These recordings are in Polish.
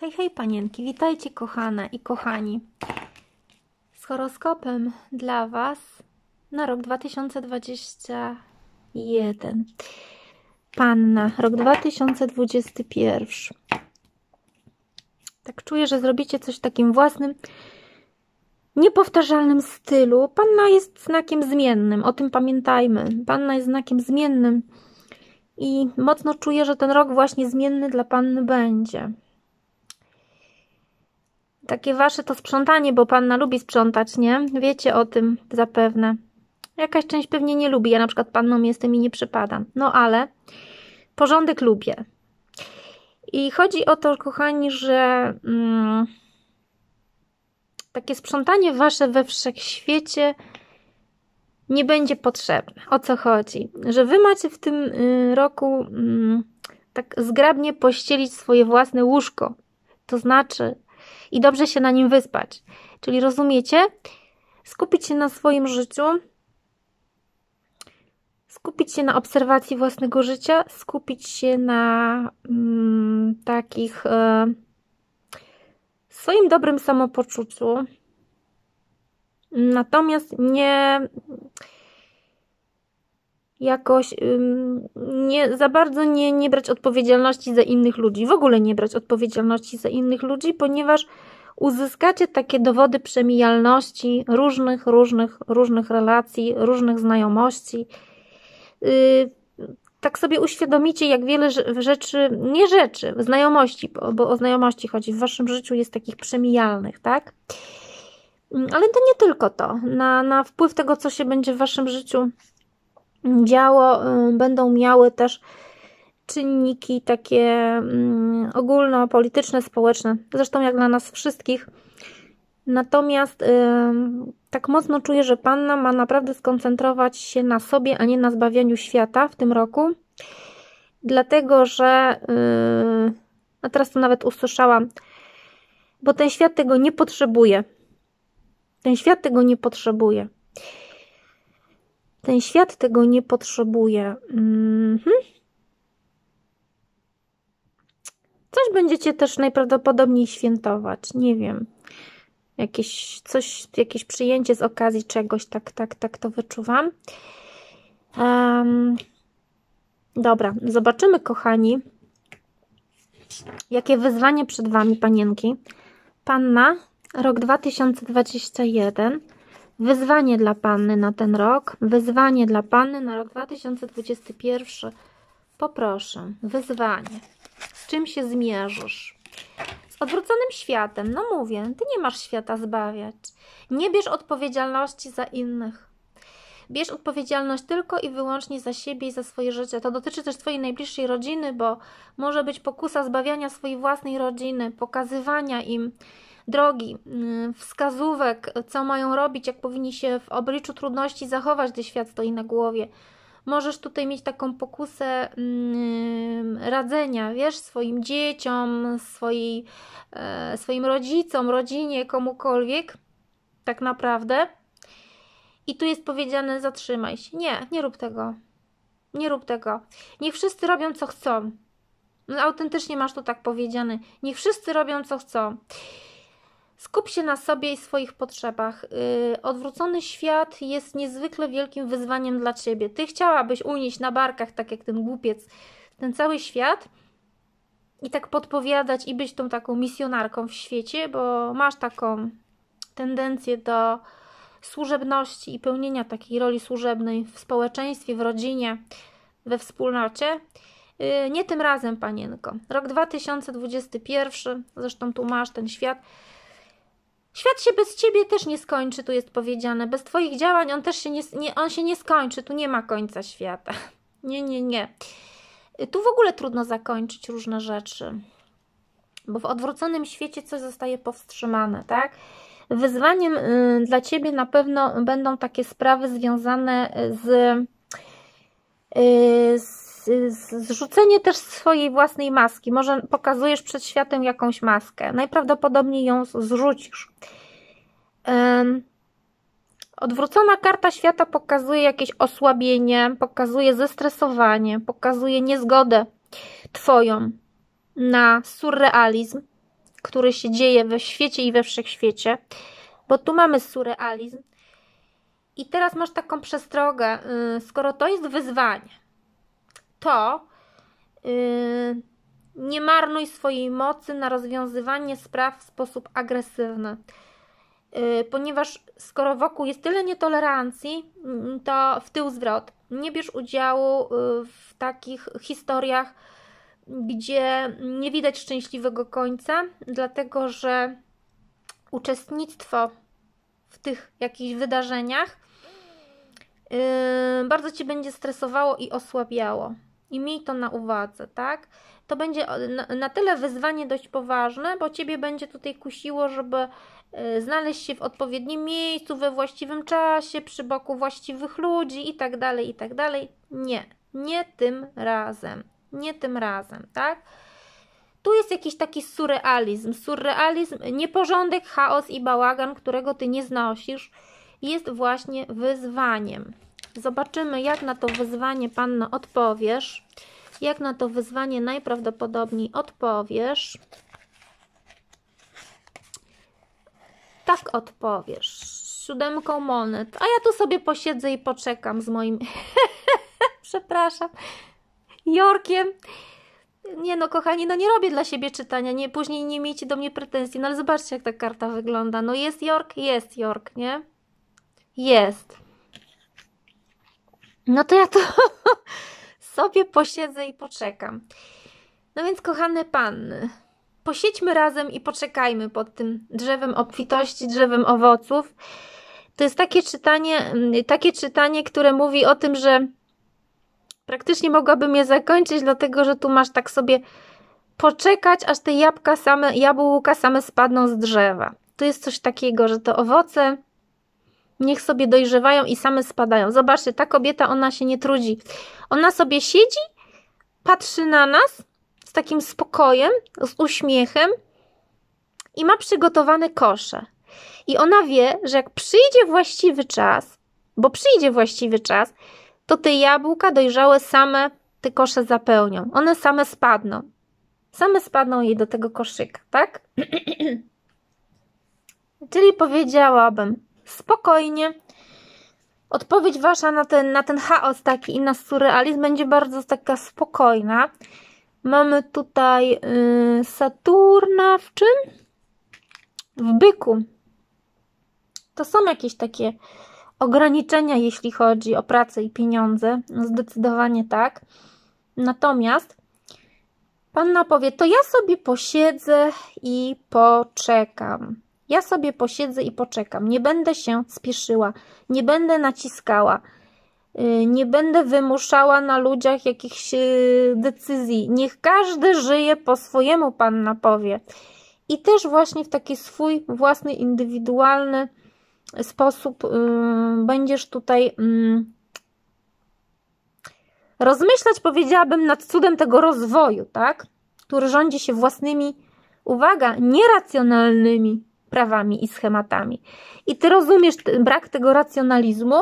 Hej, hej panienki, witajcie kochane i kochani z horoskopem dla Was na rok 2021. Panna, rok 2021. Tak czuję, że zrobicie coś w takim własnym, niepowtarzalnym stylu. Panna jest znakiem zmiennym, o tym pamiętajmy. Panna jest znakiem zmiennym i mocno czuję, że ten rok właśnie zmienny dla Panny będzie. Takie wasze to sprzątanie, bo panna lubi sprzątać, nie? Wiecie o tym zapewne. Jakaś część pewnie nie lubi. Ja na przykład panną jestem i nie przypadam. No ale porządek lubię. I chodzi o to, kochani, że mm, takie sprzątanie wasze we wszechświecie nie będzie potrzebne. O co chodzi? Że wy macie w tym y, roku mm, tak zgrabnie pościelić swoje własne łóżko. To znaczy, i dobrze się na nim wyspać. Czyli rozumiecie? Skupić się na swoim życiu, skupić się na obserwacji własnego życia, skupić się na mm, takich y, swoim dobrym samopoczuciu. Natomiast nie jakoś ym, nie, za bardzo nie, nie brać odpowiedzialności za innych ludzi, w ogóle nie brać odpowiedzialności za innych ludzi, ponieważ uzyskacie takie dowody przemijalności różnych, różnych, różnych relacji, różnych znajomości. Yy, tak sobie uświadomicie, jak wiele rzeczy, nie rzeczy, znajomości, bo o znajomości chodzi, w waszym życiu jest takich przemijalnych, tak? Mm, ale to nie tylko to. Na, na wpływ tego, co się będzie w waszym życiu działo, y, będą miały też czynniki takie mm, ogólnopolityczne, społeczne, zresztą jak dla nas wszystkich. Natomiast y, tak mocno czuję, że Panna ma naprawdę skoncentrować się na sobie, a nie na zbawieniu świata w tym roku, dlatego że, y, a teraz to nawet usłyszałam, bo ten świat tego nie potrzebuje. Ten świat tego nie potrzebuje. Ten świat tego nie potrzebuje. Mhm. Coś będziecie też najprawdopodobniej świętować. Nie wiem. Jakieś, coś, jakieś przyjęcie z okazji czegoś, tak, tak, tak to wyczuwam. Um, dobra, zobaczymy, kochani, jakie wyzwanie przed Wami, panienki. Panna, rok 2021 Wyzwanie dla Panny na ten rok. Wyzwanie dla Panny na rok 2021. Poproszę. Wyzwanie. Z czym się zmierzysz? Z odwróconym światem. No mówię, ty nie masz świata zbawiać. Nie bierz odpowiedzialności za innych. Bierz odpowiedzialność tylko i wyłącznie za siebie i za swoje życie. To dotyczy też Twojej najbliższej rodziny, bo może być pokusa zbawiania swojej własnej rodziny, pokazywania im, drogi, mm, wskazówek, co mają robić, jak powinni się w obliczu trudności zachować, gdy świat stoi na głowie. Możesz tutaj mieć taką pokusę mm, radzenia, wiesz, swoim dzieciom, swojej, e, swoim rodzicom, rodzinie, komukolwiek, tak naprawdę. I tu jest powiedziane: zatrzymaj się. Nie, nie rób tego. Nie rób tego. Niech wszyscy robią, co chcą. No, autentycznie masz to tak powiedziane. Niech wszyscy robią, co chcą. Skup się na sobie i swoich potrzebach. Y, odwrócony świat jest niezwykle wielkim wyzwaniem dla ciebie. Ty chciałabyś unieść na barkach, tak jak ten głupiec, ten cały świat i tak podpowiadać i być tą taką misjonarką w świecie, bo masz taką tendencję do służebności i pełnienia takiej roli służebnej w społeczeństwie, w rodzinie, we wspólnocie. Y, nie tym razem, panienko. Rok 2021, zresztą tu masz ten świat. Świat się bez ciebie też nie skończy, tu jest powiedziane. Bez twoich działań on też się nie, nie, on się nie skończy, tu nie ma końca świata. Nie, nie, nie. Tu w ogóle trudno zakończyć różne rzeczy, bo w odwróconym świecie coś zostaje powstrzymane, tak? Wyzwaniem y, dla ciebie na pewno będą takie sprawy związane z, y, z zrzucenie też swojej własnej maski. Może pokazujesz przed światem jakąś maskę, najprawdopodobniej ją zrzucisz. Odwrócona karta świata pokazuje jakieś osłabienie, pokazuje zestresowanie, pokazuje niezgodę Twoją na surrealizm, który się dzieje we świecie i we wszechświecie, bo tu mamy surrealizm. I teraz masz taką przestrogę, y, skoro to jest wyzwanie, to yy, nie marnuj swojej mocy na rozwiązywanie spraw w sposób agresywny. Y, ponieważ skoro wokół jest tyle nietolerancji, mm, to w tył zwrot. Nie bierz udziału y, w takich historiach, gdzie nie widać szczęśliwego końca, dlatego że uczestnictwo w tych jakichś wydarzeniach y, bardzo cię będzie stresowało i osłabiało. I miej to na uwadze, tak? To będzie na tyle wyzwanie dość poważne, bo ciebie będzie tutaj kusiło, żeby y, znaleźć się w odpowiednim miejscu, we właściwym czasie, przy boku właściwych ludzi i tak dalej, i tak dalej. Nie, nie tym razem, nie tym razem, tak? Tu jest jakiś taki surrealizm, surrealizm, nieporządek, chaos i bałagan, którego ty nie znosisz, jest właśnie wyzwaniem. Zobaczymy, jak na to wyzwanie Panna odpowiesz. Jak na to wyzwanie najprawdopodobniej odpowiesz. Tak odpowiesz. Siódemką monet. A ja tu sobie posiedzę i poczekam z moim... Przepraszam. Jorkiem. Nie no, kochani, no nie robię dla siebie czytania, nie, później nie miejcie do mnie pretensji, no ale zobaczcie, jak ta karta wygląda. No jest Jork, jest Jork, nie? Jest. No to ja to sobie posiedzę i poczekam. No więc, kochane panny, posiedźmy razem i poczekajmy pod tym drzewem obfitości, drzewem owoców. To jest takie czytanie, mm, takie czytanie, które mówi o tym, że praktycznie mogłabym je zakończyć, dlatego że tu masz tak sobie poczekać, aż te jabłka same, jabłka same spadną z drzewa. To jest coś takiego, że to owoce niech sobie dojrzewają i same spadają. Zobaczcie, ta kobieta, ona się nie trudzi. Ona sobie siedzi, patrzy na nas z takim spokojem, z uśmiechem i ma przygotowane kosze. I ona wie, że jak przyjdzie właściwy czas, bo przyjdzie właściwy czas, to te jabłka dojrzałe same te kosze zapełnią. One same spadną. Same spadną jej do tego koszyka, tak? Czyli powiedziałabym, spokojnie. Odpowiedź wasza na ten, na ten chaos taki i na surrealizm będzie bardzo taka spokojna. Mamy tutaj yy, Saturna w czym? W byku. To są jakieś takie ograniczenia, jeśli chodzi o pracę i pieniądze. No zdecydowanie tak. Natomiast panna powie: To ja sobie posiedzę i poczekam. Ja sobie posiedzę i poczekam. Nie będę się spieszyła, nie będę naciskała, y, nie będę wymuszała na ludziach jakichś y, decyzji. Niech każdy żyje po swojemu, Pan powie. I też właśnie w taki swój własny, indywidualny sposób y, będziesz tutaj mm, rozmyślać, powiedziałabym, nad cudem tego rozwoju, tak? Który rządzi się własnymi, uwaga, nieracjonalnymi prawami i schematami. I ty rozumiesz brak tego racjonalizmu,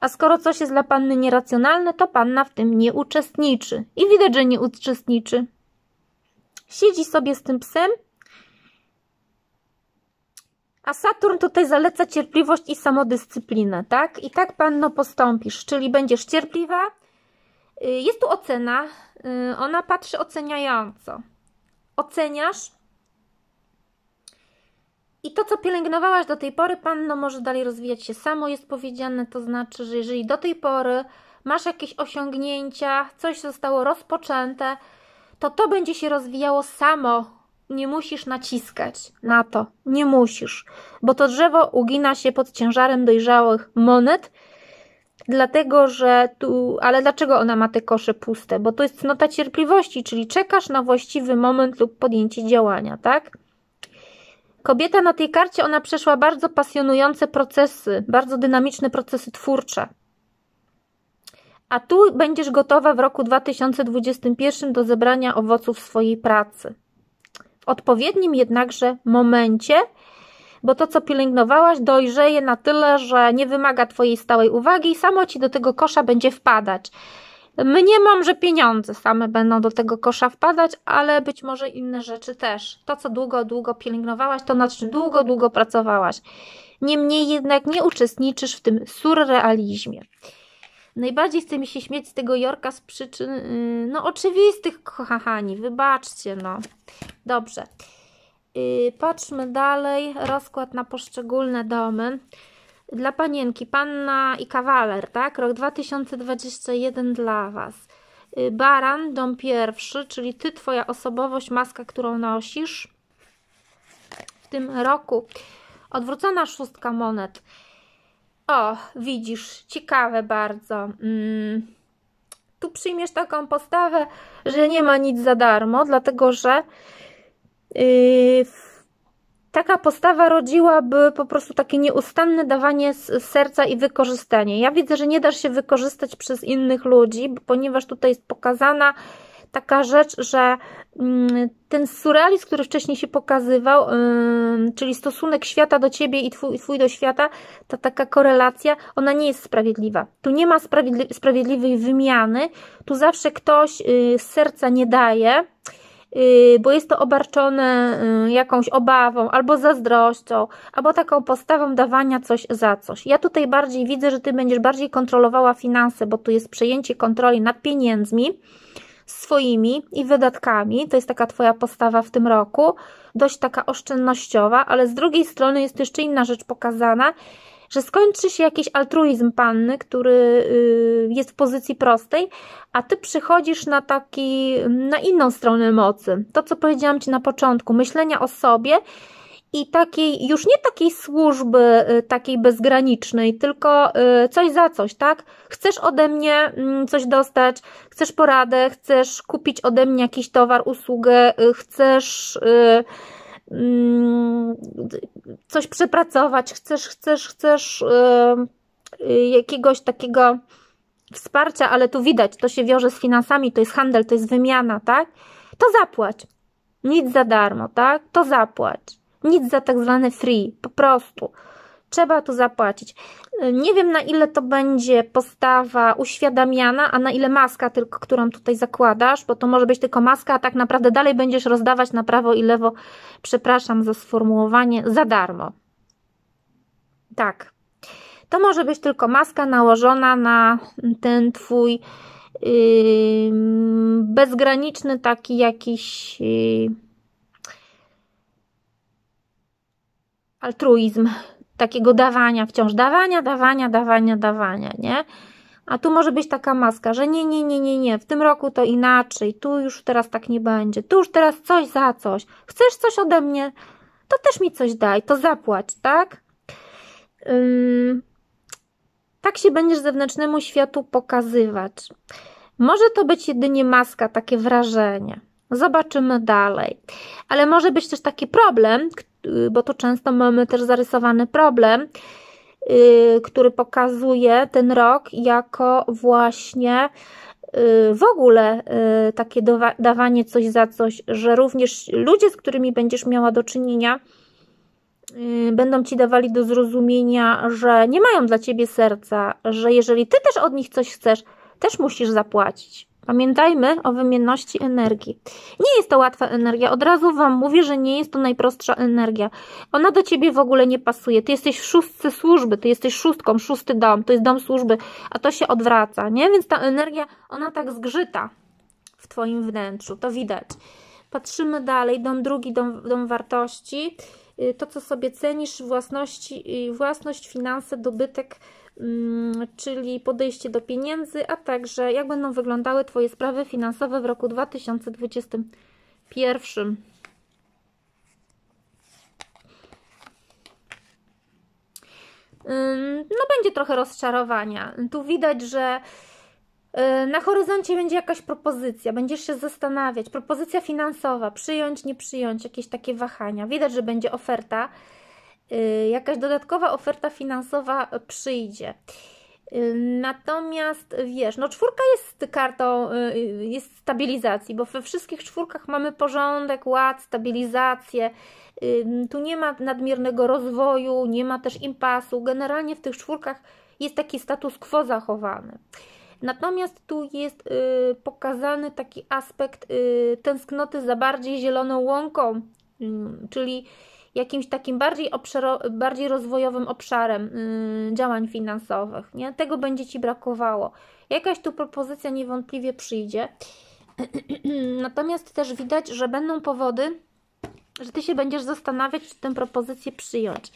a skoro coś jest dla panny nieracjonalne, to panna w tym nie uczestniczy. I widać, że nie uczestniczy. Siedzi sobie z tym psem, a Saturn tutaj zaleca cierpliwość i samodyscyplinę, tak? I tak panno postąpisz, czyli będziesz cierpliwa. Y, jest tu ocena, y, ona patrzy oceniająco. Oceniasz, i to, co pielęgnowałaś do tej pory, panno, może dalej rozwijać się samo, jest powiedziane. To znaczy, że jeżeli do tej pory masz jakieś osiągnięcia, coś zostało rozpoczęte, to to będzie się rozwijało samo. Nie musisz naciskać na to. Nie musisz, bo to drzewo ugina się pod ciężarem dojrzałych monet. Dlatego, że tu, ale dlaczego ona ma te kosze puste? Bo to jest cnota cierpliwości, czyli czekasz na właściwy moment lub podjęcie działania, tak? Kobieta na tej karcie, ona przeszła bardzo pasjonujące procesy, bardzo dynamiczne procesy twórcze. A tu będziesz gotowa w roku 2021 do zebrania owoców swojej pracy. W odpowiednim jednakże momencie, bo to, co pielęgnowałaś, dojrzeje na tyle, że nie wymaga Twojej stałej uwagi i samo Ci do tego kosza będzie wpadać. Mniemam, że pieniądze same będą do tego kosza wpadać, ale być może inne rzeczy też. To, co długo, długo pielęgnowałaś, to nad czym długo, długo pracowałaś. Niemniej jednak nie uczestniczysz w tym surrealizmie. Najbardziej chce mi się śmieć z tego Jorka z przyczyn, yy, no oczywistych, kochani, wybaczcie, no. Dobrze. Yy, patrzmy dalej, rozkład na poszczególne domy dla panienki, panna i kawaler, tak? Rok 2021 dla was. Y, baran, dom pierwszy, czyli ty, twoja osobowość, maska, którą nosisz w tym roku. Odwrócona szóstka monet. O, widzisz, ciekawe bardzo. Mm. Tu przyjmiesz taką postawę, że nie ma nic za darmo, dlatego że yy, taka postawa rodziłaby po prostu takie nieustanne dawanie z serca i wykorzystanie. Ja widzę, że nie dasz się wykorzystać przez innych ludzi, ponieważ tutaj jest pokazana taka rzecz, że mm, ten surrealizm, który wcześniej się pokazywał, czyli stosunek świata do ciebie i twój, twój do świata, ta taka korelacja, ona nie jest sprawiedliwa. Tu nie ma sprawiedli sprawiedliwej wymiany, tu zawsze ktoś z y, serca nie daje, Y, bo jest to obarczone y, jakąś obawą, albo zazdrością, albo taką postawą dawania coś za coś. Ja tutaj bardziej widzę, że ty będziesz bardziej kontrolowała finanse, bo tu jest przejęcie kontroli nad pieniędzmi swoimi i wydatkami. To jest taka Twoja postawa w tym roku, dość taka oszczędnościowa, ale z drugiej strony jest jeszcze inna rzecz pokazana, że skończy się jakiś altruizm panny, który y, jest w pozycji prostej, a ty przychodzisz na taki, na inną stronę mocy. To, co powiedziałam ci na początku, myślenia o sobie i takiej, już nie takiej służby y, takiej bezgranicznej, tylko y, coś za coś, tak? Chcesz ode mnie mm, coś dostać, chcesz poradę, chcesz kupić ode mnie jakiś towar, usługę, chcesz Mm, coś przepracować, chcesz, chcesz, chcesz y, jakiegoś takiego wsparcia, ale tu widać, to się wiąże z finansami, to jest handel, to jest wymiana, tak? To zapłać. Nic za darmo, tak? To zapłać. Nic za tak zwane free, po prostu trzeba tu zapłacić. Y, nie wiem na ile to będzie postawa uświadamiana, a na ile maska tylko, którą tutaj zakładasz, bo to może być tylko maska, a tak naprawdę dalej będziesz rozdawać na prawo i lewo, przepraszam za sformułowanie, za darmo. Tak. To może być tylko maska nałożona na ten twój yy, bezgraniczny taki jakiś yy, altruizm, takiego dawania, wciąż dawania, dawania, dawania, dawania, nie? A tu może być taka maska, że nie, nie, nie, nie, nie, w tym roku to inaczej, tu już teraz tak nie będzie, tu już teraz coś za coś, chcesz coś ode mnie, to też mi coś daj, to zapłać, tak? Ym, tak się będziesz zewnętrznemu światu pokazywać. Może to być jedynie maska, takie wrażenie. Zobaczymy dalej. Ale może być też taki problem, Y, bo to często mamy też zarysowany problem, y, który pokazuje ten rok jako właśnie y, w ogóle takie dawanie coś za coś, że również ludzie, z którymi będziesz miała do czynienia, będą ci dawali do zrozumienia, że nie mają dla ciebie serca, że jeżeli ty też od nich coś chcesz, też musisz zapłacić. Pamiętajmy o wymienności energii. Nie jest to łatwa energia. Od razu Wam mówię, że nie jest to najprostsza energia. Ona do Ciebie w ogóle nie pasuje. Ty jesteś w szóstce służby, Ty jesteś szóstką, szósty dom, to jest dom służby, a to się odwraca, nie? Więc ta energia, ona tak zgrzyta w Twoim wnętrzu, to widać. Patrzymy dalej, dom drugi, dom, dom wartości, y, to co sobie cenisz, własności, y, własność, finanse, dobytek, Mm, czyli podejście do pieniędzy, a także jak będą wyglądały Twoje sprawy finansowe w roku 2021. Mm, no, będzie trochę rozczarowania. Tu widać, że y, na horyzoncie będzie jakaś propozycja, będziesz się zastanawiać. Propozycja finansowa, przyjąć, nie przyjąć, jakieś takie wahania. Widać, że będzie oferta Y, jakaś dodatkowa oferta finansowa przyjdzie. Y, natomiast wiesz, no czwórka jest kartą, y, jest stabilizacji, bo we wszystkich czwórkach mamy porządek, ład, stabilizację. Tu nie ma nadmiernego rozwoju, nie ma też impasu. Generalnie w tych czwórkach jest taki status quo zachowany. Natomiast tu jest pokazany taki aspekt tęsknoty za bardziej zieloną łąką, mm, czyli jakimś takim bardziej, obszaro, bardziej rozwojowym obszarem yy, działań finansowych. Nie? Tego będzie Ci brakowało. Jakaś tu propozycja niewątpliwie przyjdzie. Natomiast też widać, że będą powody, że Ty się będziesz zastanawiać, czy tę propozycję przyjąć.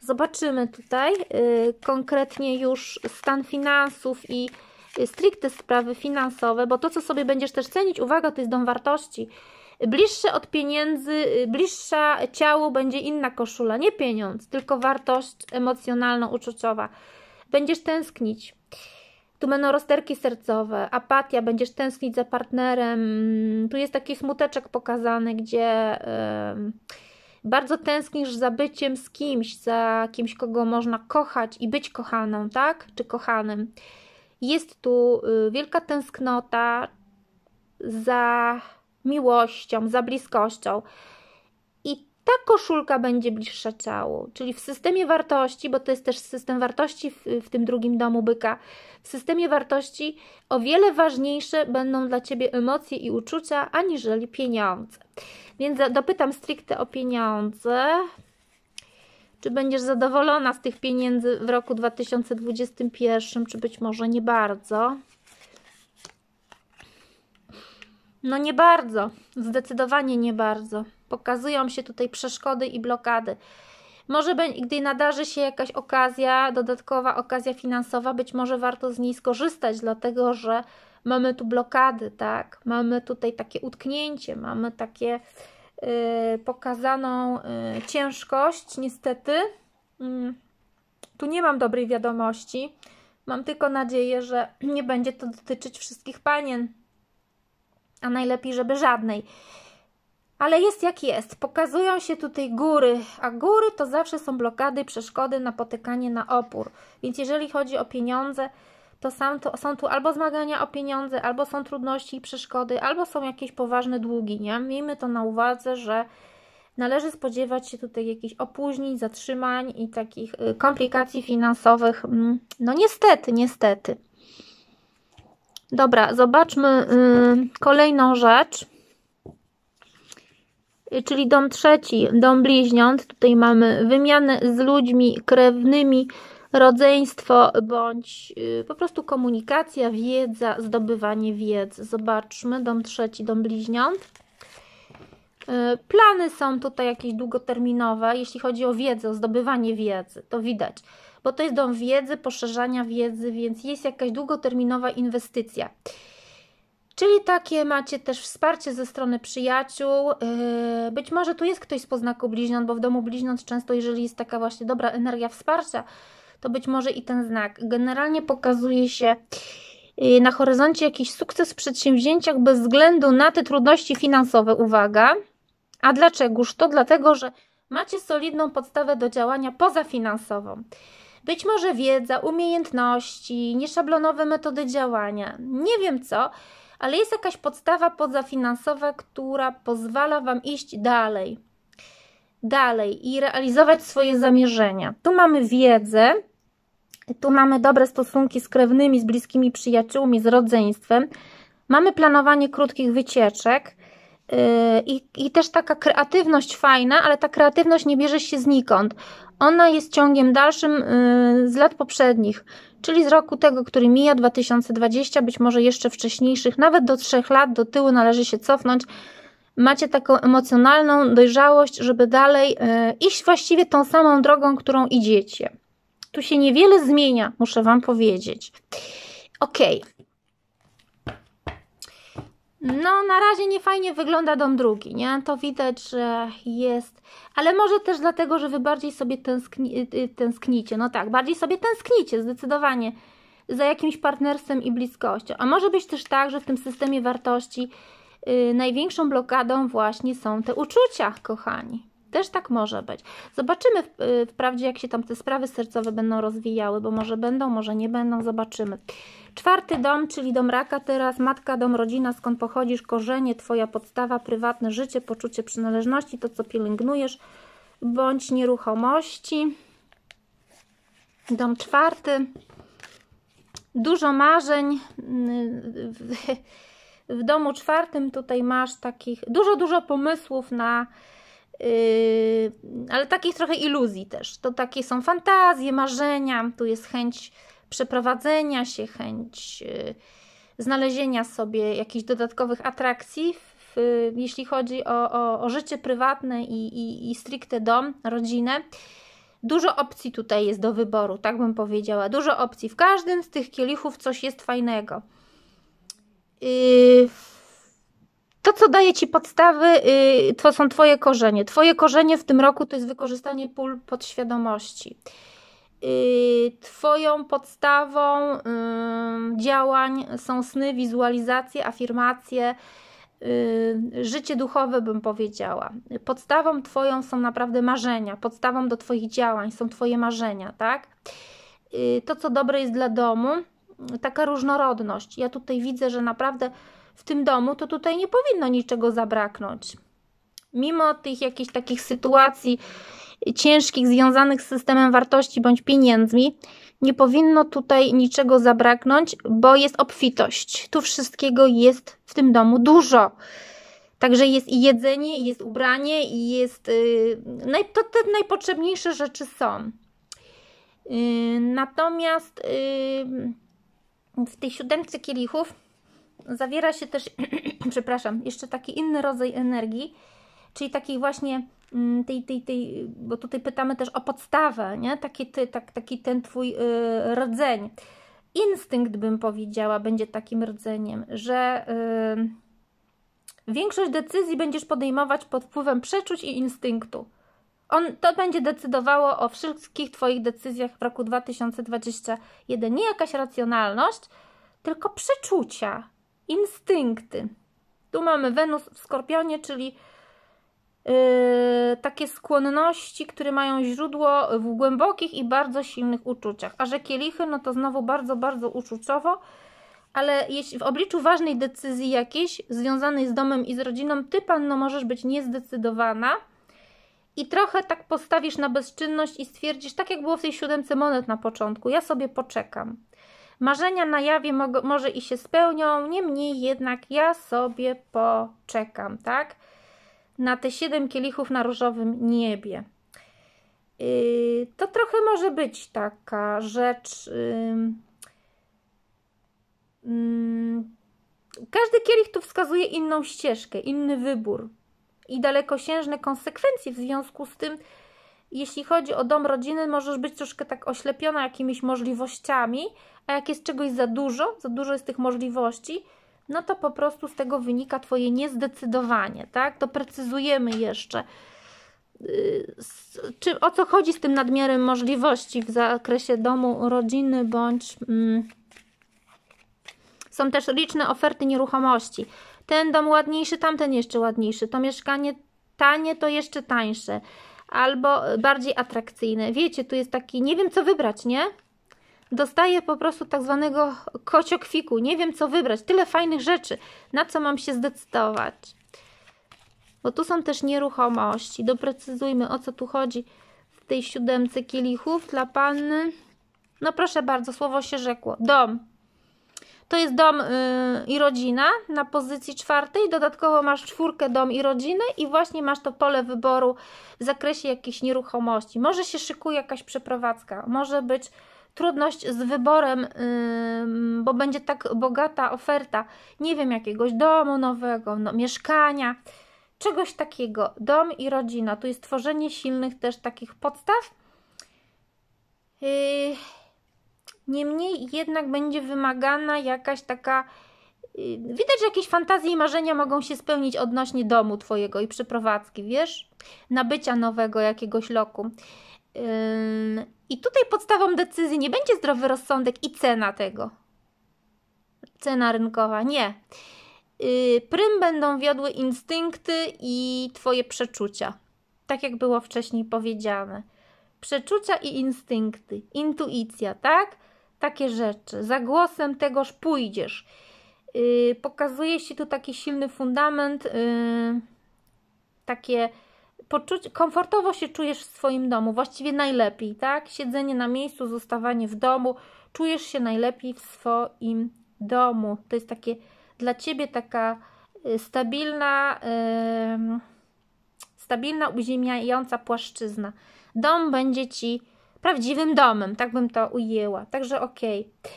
Zobaczymy tutaj yy, konkretnie już stan finansów i y, stricte sprawy finansowe, bo to, co sobie będziesz też cenić, uwaga, to jest dom wartości. Bliższe od pieniędzy, y, bliższa ciału będzie inna koszula, nie pieniądz, tylko wartość emocjonalno-uczuciowa. Będziesz tęsknić. Tu będą rozterki sercowe, apatia, będziesz tęsknić za partnerem. Mm, tu jest taki smuteczek pokazany, gdzie yy, bardzo tęsknisz za byciem z kimś, za kimś, kogo można kochać i być kochaną, tak? Czy kochanym. Jest tu yy, wielka tęsknota za miłością, za bliskością. I ta koszulka będzie bliższa ciału, czyli w systemie wartości, bo to jest też system wartości w, w tym drugim domu byka, w systemie wartości o wiele ważniejsze będą dla ciebie emocje i uczucia aniżeli pieniądze. Więc dopytam stricte o pieniądze. Czy będziesz zadowolona z tych pieniędzy w roku 2021, czy być może nie bardzo? No nie bardzo, zdecydowanie nie bardzo. Pokazują się tutaj przeszkody i blokady. Może gdy nadarzy się jakaś okazja, dodatkowa okazja finansowa, być może warto z niej skorzystać, dlatego że mamy tu blokady, tak? Mamy tutaj takie utknięcie, mamy takie yy, pokazaną yy, ciężkość, niestety. Yy, tu nie mam dobrej wiadomości. Mam tylko nadzieję, że nie będzie to dotyczyć wszystkich panien a najlepiej, żeby żadnej. Ale jest jak jest, pokazują się tutaj góry, a góry to zawsze są blokady, przeszkody, napotykanie na opór. Więc jeżeli chodzi o pieniądze, to, sam to są tu albo zmagania o pieniądze, albo są trudności i przeszkody, albo są jakieś poważne długi. Nie? Miejmy to na uwadze, że należy spodziewać się tutaj jakichś opóźnień, zatrzymań i takich y, komplikacji finansowych. Mm, no niestety, niestety. Dobra, zobaczmy kolejną rzecz. Y, czyli dom trzeci, dom bliźniąt. Tutaj mamy wymianę z ludźmi krewnymi, rodzeństwo bądź y, po prostu komunikacja, wiedza, zdobywanie wiedzy. Zobaczmy dom trzeci, dom bliźniąt. Y, plany są tutaj jakieś długoterminowe, jeśli chodzi o wiedzę, o zdobywanie wiedzy, to widać bo to jest dom wiedzy, poszerzania wiedzy, więc jest jakaś długoterminowa inwestycja. Czyli takie macie też wsparcie ze strony przyjaciół. Yy, być może tu jest ktoś z poznaku bliźniąt, bo w domu bliźniąt często, jeżeli jest taka właśnie dobra energia wsparcia, to być może i ten znak. Generalnie pokazuje się yy, na horyzoncie jakiś sukces w przedsięwzięciach bez względu na te trudności finansowe. Uwaga. A dlaczegoż to? Dlatego, że macie solidną podstawę do działania pozafinansową. Być może wiedza, umiejętności, nieszablonowe metody działania, nie wiem co, ale jest jakaś podstawa pozafinansowa, która pozwala Wam iść dalej. Dalej i realizować swoje zamierzenia. Tu mamy wiedzę, tu mamy dobre stosunki z krewnymi, z bliskimi przyjaciółmi, z rodzeństwem. Mamy planowanie krótkich wycieczek, i, I też taka kreatywność fajna, ale ta kreatywność nie bierze się znikąd. Ona jest ciągiem dalszym y, z lat poprzednich, czyli z roku tego, który mija 2020, być może jeszcze wcześniejszych, nawet do trzech lat do tyłu należy się cofnąć. Macie taką emocjonalną dojrzałość, żeby dalej y, iść właściwie tą samą drogą, którą idziecie. Tu się niewiele zmienia, muszę Wam powiedzieć. Okej, okay. No, na razie nie fajnie wygląda dom drugi, nie? To widać, że jest. Ale może też dlatego, że wy bardziej sobie tęskni, y, y, tęsknicie. No tak, bardziej sobie tęsknicie, zdecydowanie. Za jakimś partnerstwem i bliskością. A może być też tak, że w tym systemie wartości yy, największą blokadą właśnie są te uczucia, kochani. Też tak może być. Zobaczymy yy, wprawdzie, jak się tam te sprawy sercowe będą rozwijały, bo może będą, może nie będą, zobaczymy. Czwarty dom, czyli dom raka teraz, matka, dom, rodzina, skąd pochodzisz, korzenie, twoja podstawa, prywatne życie, poczucie przynależności, to co pielęgnujesz, bądź nieruchomości. Dom czwarty, dużo marzeń. W domu czwartym tutaj masz takich dużo, dużo pomysłów na yy, ale takich trochę iluzji też. To takie są fantazje, marzenia, tu jest chęć przeprowadzenia się, chęć y, znalezienia sobie jakichś dodatkowych atrakcji, w, jeśli chodzi o, o, o, życie prywatne i, i, i stricte dom, rodzinę. Dużo opcji tutaj jest do wyboru, tak bym powiedziała. Dużo opcji. W każdym z tych kielichów coś jest fajnego. Y, to, co daje Ci podstawy, y, to są Twoje korzenie. Twoje korzenie w tym roku to jest wykorzystanie pól podświadomości. Twoją podstawą działań są sny, wizualizacje, afirmacje, y, życie duchowe, bym powiedziała. Podstawą Twoją są naprawdę marzenia, podstawą do Twoich działań są Twoje marzenia, tak? Y, to, co dobre jest dla domu, taka różnorodność. Ja tutaj widzę, że naprawdę w tym domu to tutaj nie powinno niczego zabraknąć. Mimo tych jakichś takich sytuacji, ciężkich związanych z systemem wartości bądź pieniędzmi, nie powinno tutaj niczego zabraknąć, bo jest obfitość. Tu wszystkiego jest w tym domu dużo. Także jest i jedzenie, i jest ubranie, i jest. Yy, to te najpotrzebniejsze rzeczy są. Yy, natomiast yy, w tej siódemce kielichów zawiera się też, przepraszam, jeszcze taki inny rodzaj energii, czyli takiej właśnie Mm, tej, tej, tej, bo tutaj pytamy też o podstawę, nie? Taki, ty, tak, taki ten twój yy, rdzeń. Instynkt, bym powiedziała, będzie takim rdzeniem, że y, większość decyzji będziesz podejmować pod wpływem przeczuć i instynktu. On, to będzie decydowało o wszystkich Twoich decyzjach w roku 2021. Nie jakaś racjonalność, tylko przeczucia, instynkty. Tu mamy Wenus w Skorpionie, czyli Y, takie skłonności, które mają źródło w głębokich i bardzo silnych uczuciach. A że kielichy, no to znowu bardzo, bardzo uczuciowo, ale jeśli w obliczu ważnej decyzji jakiejś związanej z domem i z rodziną, ty panno możesz być niezdecydowana i trochę tak postawisz na bezczynność i stwierdzisz, tak jak było w tej siódemce monet na początku, ja sobie poczekam. Marzenia na jawie może i się spełnią, niemniej jednak ja sobie poczekam, tak? na te siedem kielichów na różowym niebie. Yy, to trochę może być taka rzecz. każdy kielich tu wskazuje inną ścieżkę, inny wybór i dalekosiężne konsekwencje. W związku z tym, jeśli chodzi o dom rodziny, możesz być troszkę tak oślepiona jakimiś możliwościami, a jak jest czegoś za dużo, za dużo jest tych możliwości, no to po prostu z tego wynika Twoje niezdecydowanie, tak? Doprecyzujemy jeszcze, y, czy, o co chodzi z tym nadmiarem możliwości w zakresie domu, rodziny bądź... Mm, są też liczne oferty nieruchomości. Ten dom ładniejszy, tamten jeszcze ładniejszy, to mieszkanie tanie, to jeszcze tańsze, albo bardziej atrakcyjne. Wiecie, tu jest taki, nie wiem co wybrać, nie? dostaję po prostu tak zwanego kociokwiku. Nie wiem, co wybrać. Tyle fajnych rzeczy. Na co mam się zdecydować? Bo tu są też nieruchomości. Doprecyzujmy, o co tu chodzi w tej siódemce kielichów dla panny. No proszę bardzo, słowo się rzekło. Dom. To jest dom yy, i rodzina na pozycji czwartej. Dodatkowo masz czwórkę dom i rodziny i właśnie masz to pole wyboru w zakresie jakichś nieruchomości. Może się szykuje jakaś przeprowadzka, może być trudność z wyborem, bo będzie tak bogata oferta, nie wiem, jakiegoś domu nowego, no, mieszkania, czegoś takiego. Dom i rodzina, tu jest tworzenie silnych też takich podstaw. Yy, niemniej jednak będzie wymagana jakaś taka. Yy, widać, że jakieś fantazje i marzenia mogą się spełnić odnośnie domu Twojego i przeprowadzki, wiesz? Nabycia nowego jakiegoś lokum. I tutaj podstawą decyzji nie będzie zdrowy rozsądek i cena tego. Cena rynkowa, nie. Y, prym będą wiodły instynkty i Twoje przeczucia. Tak jak było wcześniej powiedziane. Przeczucia i instynkty, intuicja, tak? Takie rzeczy. Za głosem tegoż pójdziesz. Y, pokazuje się tu taki silny fundament, y, takie poczuć, komfortowo się czujesz w swoim domu, właściwie najlepiej, tak? Siedzenie na miejscu, zostawanie w domu, czujesz się najlepiej w swoim domu. To jest takie dla ciebie taka y, stabilna, yy, stabilna, uziemiająca płaszczyzna. Dom będzie ci prawdziwym domem, tak bym to ujęła. Także okej. Okay.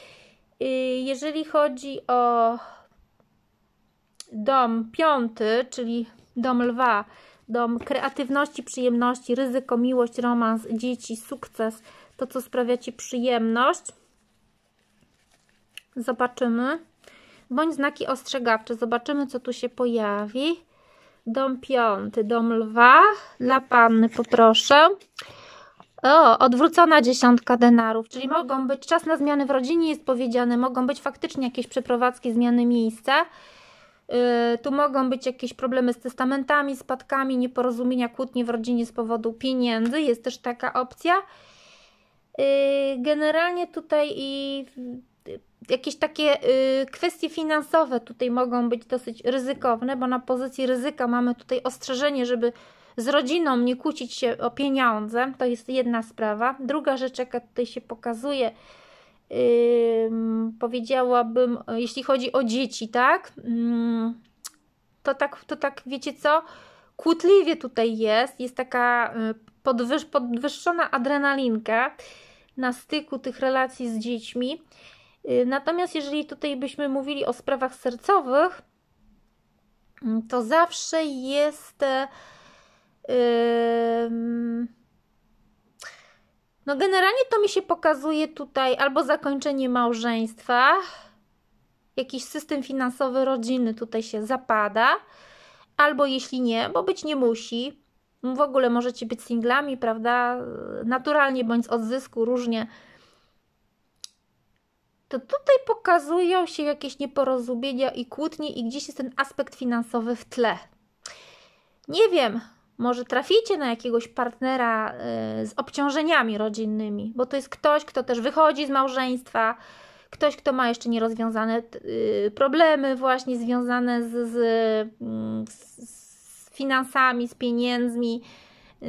Yy, jeżeli chodzi o dom piąty, czyli dom lwa, dom kreatywności, przyjemności, ryzyko, miłość, romans, dzieci, sukces, to co sprawia Ci przyjemność. Zobaczymy. Bądź znaki ostrzegawcze, zobaczymy co tu się pojawi. Dom piąty, dom lwa, dla panny poproszę. O, odwrócona dziesiątka denarów, czyli mogą być czas na zmiany w rodzinie, jest powiedziane, mogą być faktycznie jakieś przeprowadzki, zmiany miejsca. Y, tu mogą być jakieś problemy z testamentami, spadkami, nieporozumienia, kłótnie w rodzinie z powodu pieniędzy. Jest też taka opcja. Y, generalnie tutaj i jakieś takie y, kwestie finansowe tutaj mogą być dosyć ryzykowne, bo na pozycji ryzyka mamy tutaj ostrzeżenie, żeby z rodziną nie kłócić się o pieniądze. To jest jedna sprawa. Druga rzecz, jaka tutaj się pokazuje, yy, powiedziałabym, e, jeśli chodzi o dzieci, tak? Yy, to tak, to tak, wiecie co? Kłótliwie tutaj jest, jest taka e, podwyż, podwyższona adrenalinka na styku tych relacji z dziećmi. Y, natomiast jeżeli tutaj byśmy mówili o sprawach sercowych, mm, to zawsze jest. Yy, no generalnie to mi się pokazuje tutaj albo zakończenie małżeństwa, jakiś system finansowy rodziny tutaj się zapada, albo jeśli nie, bo być nie musi. W ogóle możecie być singlami, prawda? Naturalnie bądź z odzysku, różnie. To tutaj pokazują się jakieś nieporozumienia i kłótnie, i gdzieś jest ten aspekt finansowy w tle. Nie wiem, może traficie na jakiegoś partnera y, z obciążeniami rodzinnymi, bo to jest ktoś, kto też wychodzi z małżeństwa, ktoś, kto ma jeszcze nierozwiązane y, problemy, właśnie związane z, mm, z, z finansami, z pieniędzmi,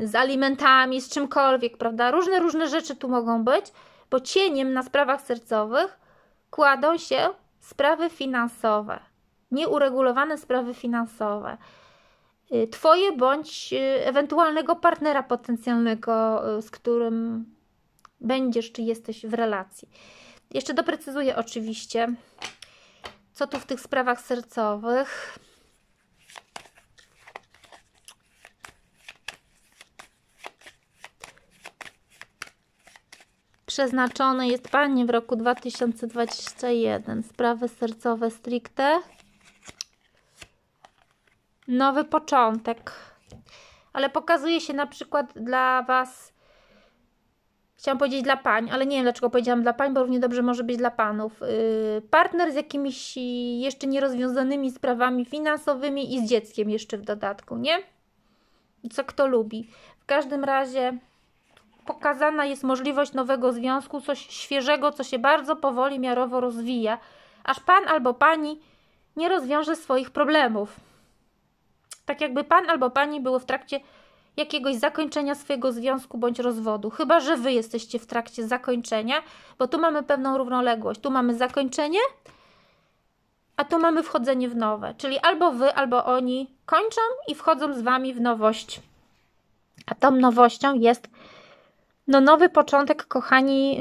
z alimentami, z czymkolwiek, prawda? Różne, różne rzeczy tu mogą być, bo cieniem na sprawach sercowych kładą się sprawy finansowe, nieuregulowane sprawy finansowe. Y, twoje bądź y, ewentualnego partnera potencjalnego, y, z którym będziesz czy jesteś w relacji. Jeszcze doprecyzuję oczywiście, co tu w tych sprawach sercowych. Przeznaczone jest Pani w roku 2021 sprawy sercowe stricte nowy początek. Ale pokazuje się na przykład dla Was, chciałam powiedzieć dla pań, ale nie wiem dlaczego powiedziałam dla pań, bo równie dobrze może być dla panów. Yy, partner z jakimiś jeszcze nierozwiązanymi sprawami finansowymi i z dzieckiem jeszcze w dodatku, nie? Co kto lubi. W każdym razie pokazana jest możliwość nowego związku, coś świeżego, co się bardzo powoli, miarowo rozwija, aż pan albo pani nie rozwiąże swoich problemów. Tak jakby pan albo pani były w trakcie jakiegoś zakończenia swojego związku bądź rozwodu, chyba że wy jesteście w trakcie zakończenia, bo tu mamy pewną równoległość. Tu mamy zakończenie, a tu mamy wchodzenie w nowe, czyli albo wy, albo oni kończą i wchodzą z wami w nowość. A tą nowością jest no nowy początek, kochani,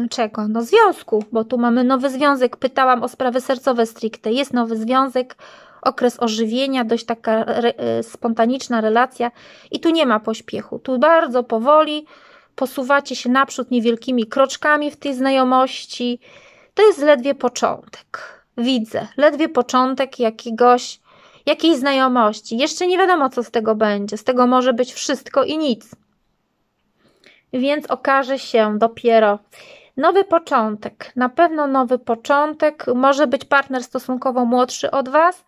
yy, czego? No związku, bo tu mamy nowy związek. Pytałam o sprawy sercowe stricte. Jest nowy związek, okres ożywienia, dość taka re, e, spontaniczna relacja i tu nie ma pośpiechu. Tu bardzo powoli posuwacie się naprzód niewielkimi kroczkami w tej znajomości. To jest ledwie początek. Widzę, ledwie początek jakiegoś, jakiejś znajomości. Jeszcze nie wiadomo, co z tego będzie. Z tego może być wszystko i nic. Więc okaże się dopiero nowy początek. Na pewno nowy początek. Może być partner stosunkowo młodszy od Was,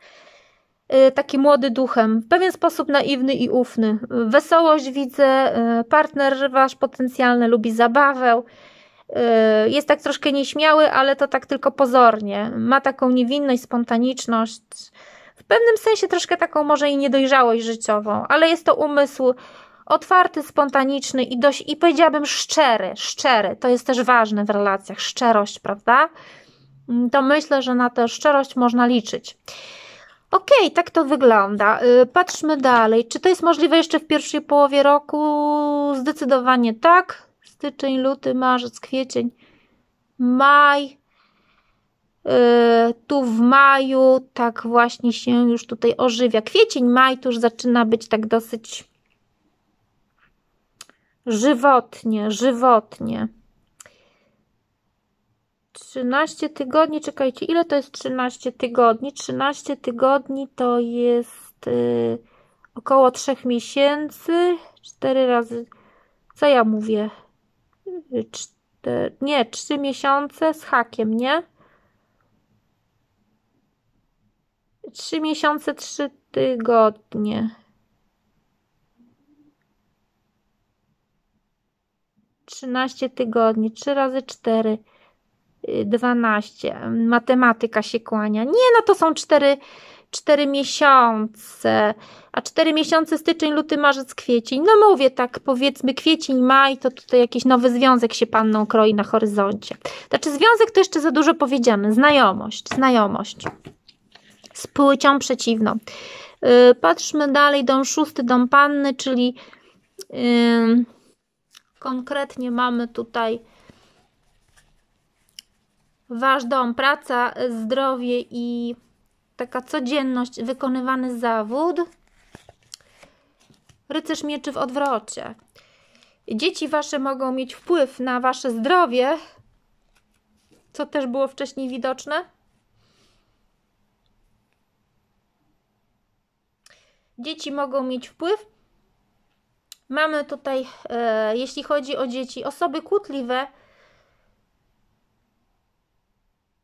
Y, taki młody duchem, w pewien sposób naiwny i ufny. Wesołość widzę, y, partner wasz potencjalny lubi zabawę, y, jest tak troszkę nieśmiały, ale to tak tylko pozornie. Ma taką niewinność, spontaniczność, w pewnym sensie troszkę taką może i niedojrzałość życiową, ale jest to umysł otwarty, spontaniczny i dość, i powiedziałabym szczery, szczery. To jest też ważne w relacjach, szczerość, prawda? To myślę, że na tę szczerość można liczyć. Okej, okay, tak to wygląda. Y, patrzmy dalej. Czy to jest możliwe jeszcze w pierwszej połowie roku? Zdecydowanie tak. Styczeń, luty, marzec, kwiecień, maj. Y, tu w maju tak właśnie się już tutaj ożywia. Kwiecień, maj tu już zaczyna być tak dosyć żywotnie, żywotnie. 13 tygodni, czekajcie, ile to jest 13 tygodni? 13 tygodni to jest yy, około 3 miesięcy, 4 razy, co ja mówię? 4, y, nie, 3 miesiące z hakiem, nie? 3 miesiące, 3 tygodnie. 13 tygodni, 3 razy 4. 12. Matematyka się kłania. Nie, no to są 4, 4 miesiące. A 4 miesiące styczeń, luty, marzec, kwiecień. No mówię tak, powiedzmy kwiecień, maj, to tutaj jakiś nowy związek się panną kroi na horyzoncie. Znaczy związek to jeszcze za dużo powiedziane. Znajomość, znajomość. Z płcią przeciwną. Yy, patrzmy dalej, dom szósty, dom panny, czyli yy, konkretnie mamy tutaj wasz dom, praca, zdrowie i taka codzienność, wykonywany zawód. Rycerz mieczy w odwrocie. Dzieci wasze mogą mieć wpływ na wasze zdrowie, co też było wcześniej widoczne. Dzieci mogą mieć wpływ. Mamy tutaj, e, jeśli chodzi o dzieci, osoby kłótliwe,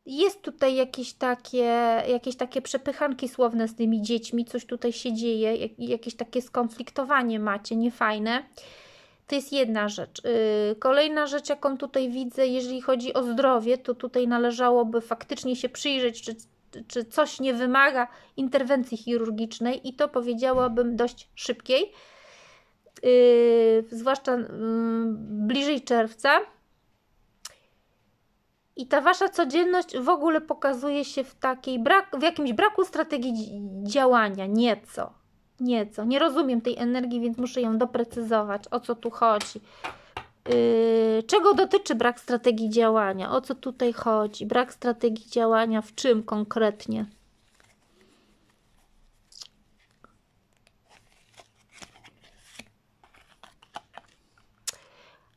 jest tutaj jakieś takie, jakieś takie przepychanki słowne z tymi dziećmi, coś tutaj się dzieje, jakieś takie skonfliktowanie macie, niefajne. To jest jedna rzecz. Y, kolejna rzecz, jaką tutaj widzę, jeżeli chodzi o zdrowie, to tutaj należałoby faktycznie się przyjrzeć, czy, czy coś nie wymaga interwencji chirurgicznej, i to powiedziałabym dość szybkiej, y, zwłaszcza mm, bliżej czerwca i ta wasza codzienność w ogóle pokazuje się w takiej brak, w jakimś braku strategii działania, nieco. Nieco. Nie rozumiem tej energii, więc muszę ją doprecyzować, o co tu chodzi. Yy, czego dotyczy brak strategii działania? O co tutaj chodzi? Brak strategii działania w czym konkretnie?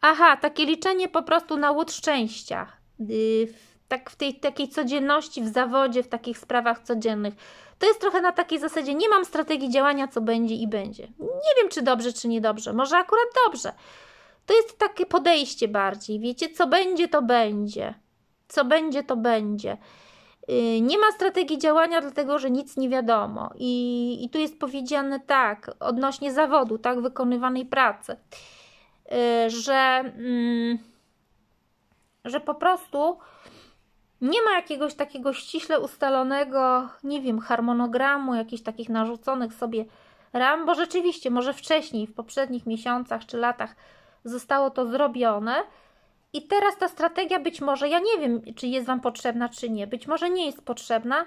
Aha, takie liczenie po prostu na łód szczęścia. Y, tak w tej takiej codzienności, w zawodzie, w takich sprawach codziennych. To jest trochę na takiej zasadzie, nie mam strategii działania, co będzie i będzie. Nie wiem, czy dobrze, czy niedobrze. Może akurat dobrze. To jest takie podejście bardziej, wiecie, co będzie, to będzie. Co będzie, to będzie. Y, nie ma strategii działania, dlatego że nic nie wiadomo. I, i tu jest powiedziane tak, odnośnie zawodu, tak, wykonywanej pracy, y, że. Mm, że po prostu nie ma jakiegoś takiego ściśle ustalonego, nie wiem, harmonogramu, jakichś takich narzuconych sobie ram, bo rzeczywiście może wcześniej, w poprzednich miesiącach czy latach zostało to zrobione. I teraz ta strategia być może, ja nie wiem, czy jest Wam potrzebna, czy nie, być może nie jest potrzebna,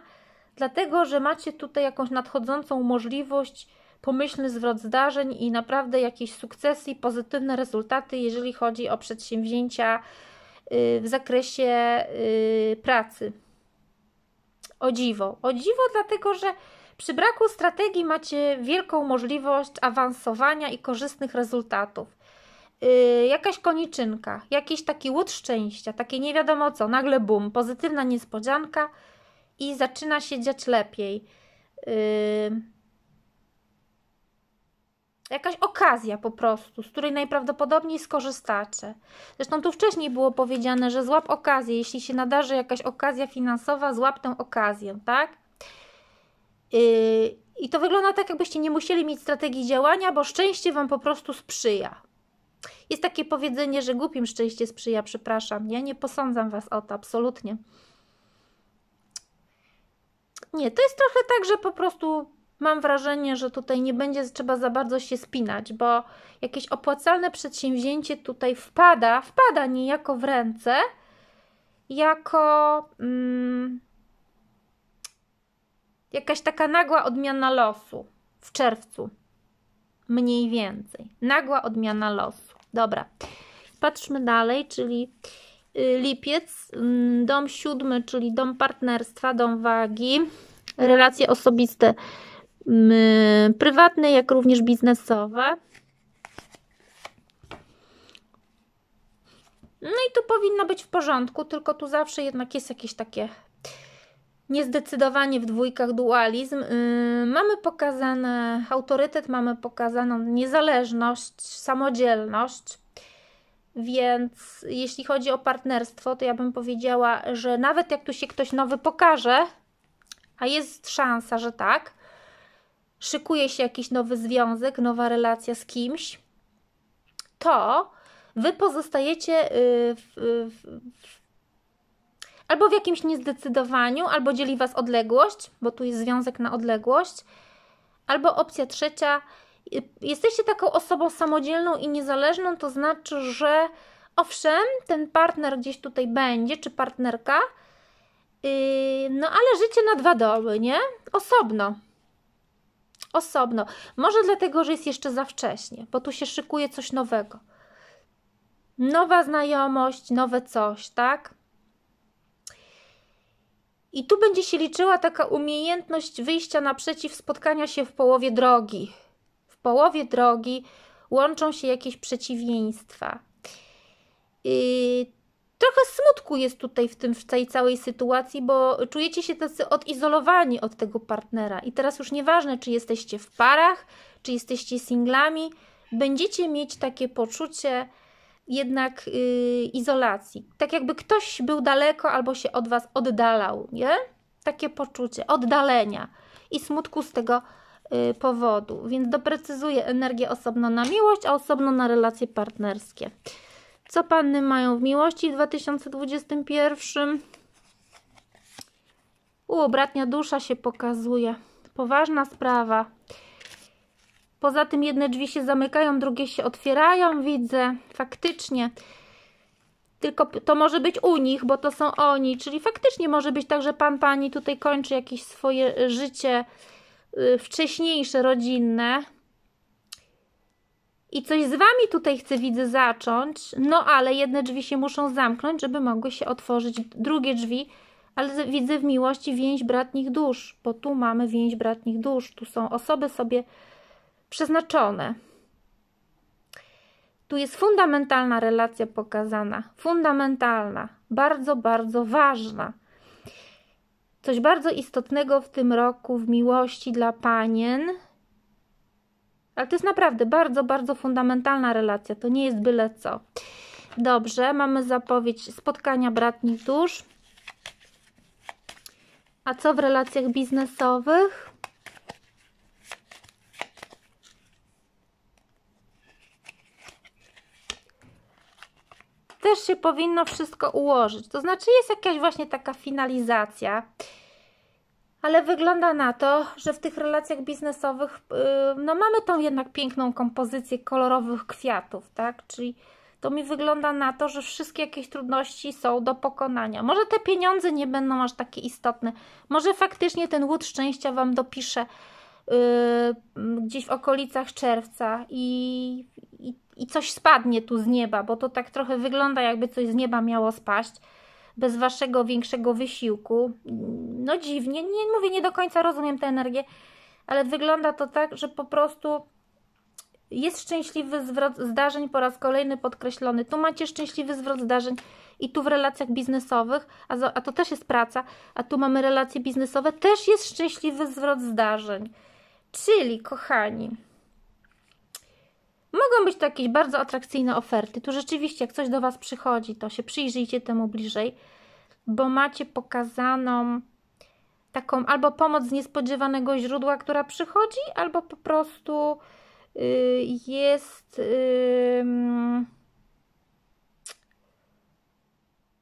dlatego że macie tutaj jakąś nadchodzącą możliwość, pomyślny zwrot zdarzeń i naprawdę jakieś sukcesy, pozytywne rezultaty, jeżeli chodzi o przedsięwzięcia Y, w zakresie y, pracy. O dziwo. O dziwo, dlatego że przy braku strategii macie wielką możliwość awansowania i korzystnych rezultatów. Y, jakaś koniczynka, jakiś taki łód szczęścia, takie nie wiadomo co, nagle bum, pozytywna niespodzianka i zaczyna się dziać lepiej. Yy, Jakaś okazja po prostu, z której najprawdopodobniej skorzystacie. Zresztą tu wcześniej było powiedziane, że złap okazję. Jeśli się nadarzy jakaś okazja finansowa, złap tę okazję, tak? Yy, I to wygląda tak, jakbyście nie musieli mieć strategii działania, bo szczęście Wam po prostu sprzyja. Jest takie powiedzenie, że głupim szczęście sprzyja, przepraszam. Ja nie posądzam Was o to, absolutnie. Nie, to jest trochę tak, że po prostu mam wrażenie, że tutaj nie będzie trzeba za bardzo się spinać, bo jakieś opłacalne przedsięwzięcie tutaj wpada, wpada niejako w ręce, jako mm, jakaś taka nagła odmiana losu w czerwcu. Mniej więcej. Nagła odmiana losu. Dobra. Patrzmy dalej, czyli y, lipiec, mm, dom siódmy, czyli dom partnerstwa, dom wagi, relacje osobiste prywatne, jak również biznesowe. No i tu powinno być w porządku, tylko tu zawsze jednak jest jakieś takie niezdecydowanie w dwójkach dualizm. Yy, mamy pokazany autorytet, mamy pokazaną niezależność, samodzielność. Więc jeśli chodzi o partnerstwo, to ja bym powiedziała, że nawet jak tu się ktoś nowy pokaże, a jest szansa, że tak, szykuje się jakiś nowy związek, nowa relacja z kimś, to wy pozostajecie y, w, y, w, w, albo w jakimś niezdecydowaniu, albo dzieli was odległość, bo tu jest związek na odległość, albo opcja trzecia. Y, jesteście taką osobą samodzielną i niezależną, to znaczy, że owszem, ten partner gdzieś tutaj będzie, czy partnerka, yy, no ale życie na dwa doły, nie? Osobno osobno. Może dlatego, że jest jeszcze za wcześnie, bo tu się szykuje coś nowego. Nowa znajomość, nowe coś, tak? I tu będzie się liczyła taka umiejętność wyjścia naprzeciw, spotkania się w połowie drogi. W połowie drogi łączą się jakieś przeciwieństwa. Yy, trochę smutku jest tutaj w tym w tej całej sytuacji, bo czujecie się tacy odizolowani od tego partnera. I teraz już nieważne, czy jesteście w parach, czy jesteście singlami, będziecie mieć takie poczucie jednak yy, izolacji. Tak jakby ktoś był daleko albo się od was oddalał, nie? Takie poczucie oddalenia i smutku z tego yy, powodu. Więc doprecyzuję energię osobno na miłość, a osobno na relacje partnerskie. Co panny mają w miłości w 2021? U, bratnia dusza się pokazuje. Poważna sprawa. Poza tym jedne drzwi się zamykają, drugie się otwierają, widzę. Faktycznie. Tylko to może być u nich, bo to są oni. Czyli faktycznie może być tak, że pan, pani tutaj kończy jakieś swoje życie y, wcześniejsze, rodzinne. I coś z Wami tutaj chcę, widzę, zacząć, no ale jedne drzwi się muszą zamknąć, żeby mogły się otworzyć drugie drzwi, ale widzę w miłości więź bratnich dusz, bo tu mamy więź bratnich dusz, tu są osoby sobie przeznaczone. Tu jest fundamentalna relacja pokazana, fundamentalna, bardzo, bardzo ważna. Coś bardzo istotnego w tym roku w miłości dla panien ale to jest naprawdę bardzo, bardzo fundamentalna relacja. To nie jest byle co. Dobrze, mamy zapowiedź spotkania bratnich dusz. A co w relacjach biznesowych? Też się powinno wszystko ułożyć. To znaczy jest jakaś właśnie taka finalizacja ale wygląda na to, że w tych relacjach biznesowych y, no mamy tą jednak piękną kompozycję kolorowych kwiatów, tak? Czyli to mi wygląda na to, że wszystkie jakieś trudności są do pokonania. Może te pieniądze nie będą aż takie istotne. Może faktycznie ten łód szczęścia Wam dopisze yy, gdzieś w okolicach czerwca i, i, i coś spadnie tu z nieba, bo to tak trochę wygląda, jakby coś z nieba miało spaść bez waszego większego wysiłku. No dziwnie, nie mówię, nie do końca rozumiem tę energię, ale wygląda to tak, że po prostu jest szczęśliwy zwrot zdarzeń po raz kolejny podkreślony. Tu macie szczęśliwy zwrot zdarzeń i tu w relacjach biznesowych, a, a to też jest praca, a tu mamy relacje biznesowe, też jest szczęśliwy zwrot zdarzeń. Czyli, kochani, Mogą być to jakieś bardzo atrakcyjne oferty. Tu rzeczywiście, jak coś do Was przychodzi, to się przyjrzyjcie temu bliżej, bo macie pokazaną taką albo pomoc z niespodziewanego źródła, która przychodzi, albo po prostu yy, jest. Yy,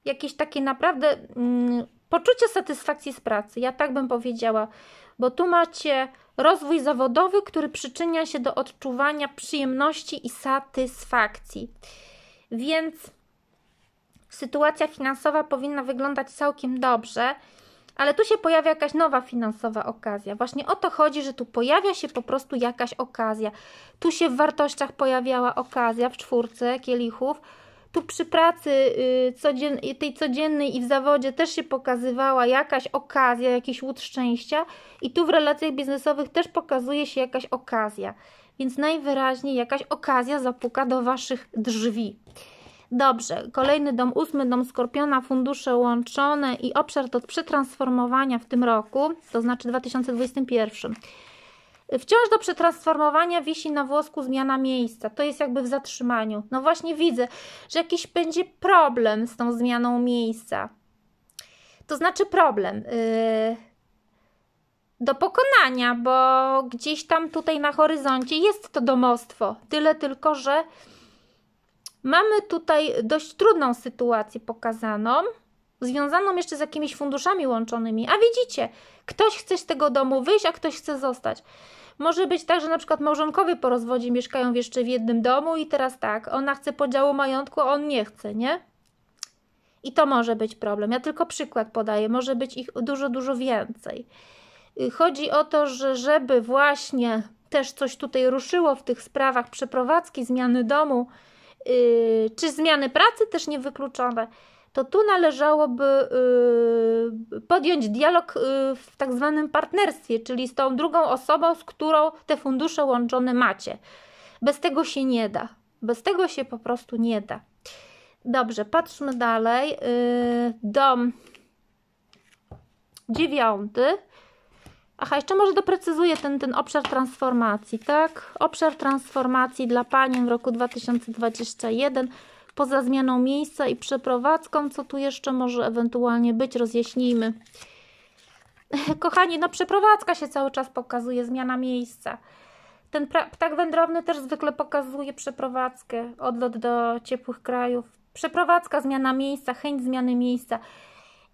jakieś takie naprawdę mm, poczucie satysfakcji z pracy. Ja tak bym powiedziała, bo tu macie rozwój zawodowy, który przyczynia się do odczuwania przyjemności i satysfakcji. Więc sytuacja finansowa powinna wyglądać całkiem dobrze, ale tu się pojawia jakaś nowa finansowa okazja. Właśnie o to chodzi, że tu pojawia się po prostu jakaś okazja. Tu się w wartościach pojawiała okazja w czwórce kielichów tu przy pracy y, codzien, tej codziennej i w zawodzie też się pokazywała jakaś okazja, jakiś łód szczęścia, i tu w relacjach biznesowych też pokazuje się jakaś okazja. Więc najwyraźniej jakaś okazja zapuka do Waszych drzwi. Dobrze, kolejny dom, ósmy dom Skorpiona, fundusze łączone i obszar do przetransformowania w tym roku, to znaczy 2021. Wciąż do przetransformowania wisi na włosku zmiana miejsca. To jest jakby w zatrzymaniu. No właśnie widzę, że jakiś będzie problem z tą zmianą miejsca. To znaczy problem. Yy, do pokonania, bo gdzieś tam tutaj na horyzoncie jest to domostwo. Tyle tylko, że mamy tutaj dość trudną sytuację pokazaną związaną jeszcze z jakimiś funduszami łączonymi. A widzicie, ktoś chce z tego domu wyjść, a ktoś chce zostać. Może być tak, że na przykład małżonkowie po rozwodzie mieszkają jeszcze w jednym domu i teraz tak, ona chce podziału majątku, a on nie chce, nie? I to może być problem. Ja tylko przykład podaję, może być ich dużo, dużo więcej. Y, chodzi o to, że żeby właśnie też coś tutaj ruszyło w tych sprawach przeprowadzki, zmiany domu, yy, czy zmiany pracy też niewykluczone, to tu należałoby y, podjąć dialog y, w tak zwanym partnerstwie, czyli z tą drugą osobą, z którą te fundusze łączone macie. Bez tego się nie da. Bez tego się po prostu nie da. Dobrze, patrzmy dalej. Y, dom dziewiąty. Aha, jeszcze może doprecyzuję ten, ten obszar transformacji, tak? Obszar transformacji dla pani w roku 2021 poza zmianą miejsca i przeprowadzką, co tu jeszcze może ewentualnie być, rozjaśnijmy. Kochani, no przeprowadzka się cały czas pokazuje, zmiana miejsca. Ten ptak wędrowny też zwykle pokazuje przeprowadzkę, odlot do ciepłych krajów. Przeprowadzka, zmiana miejsca, chęć zmiany miejsca.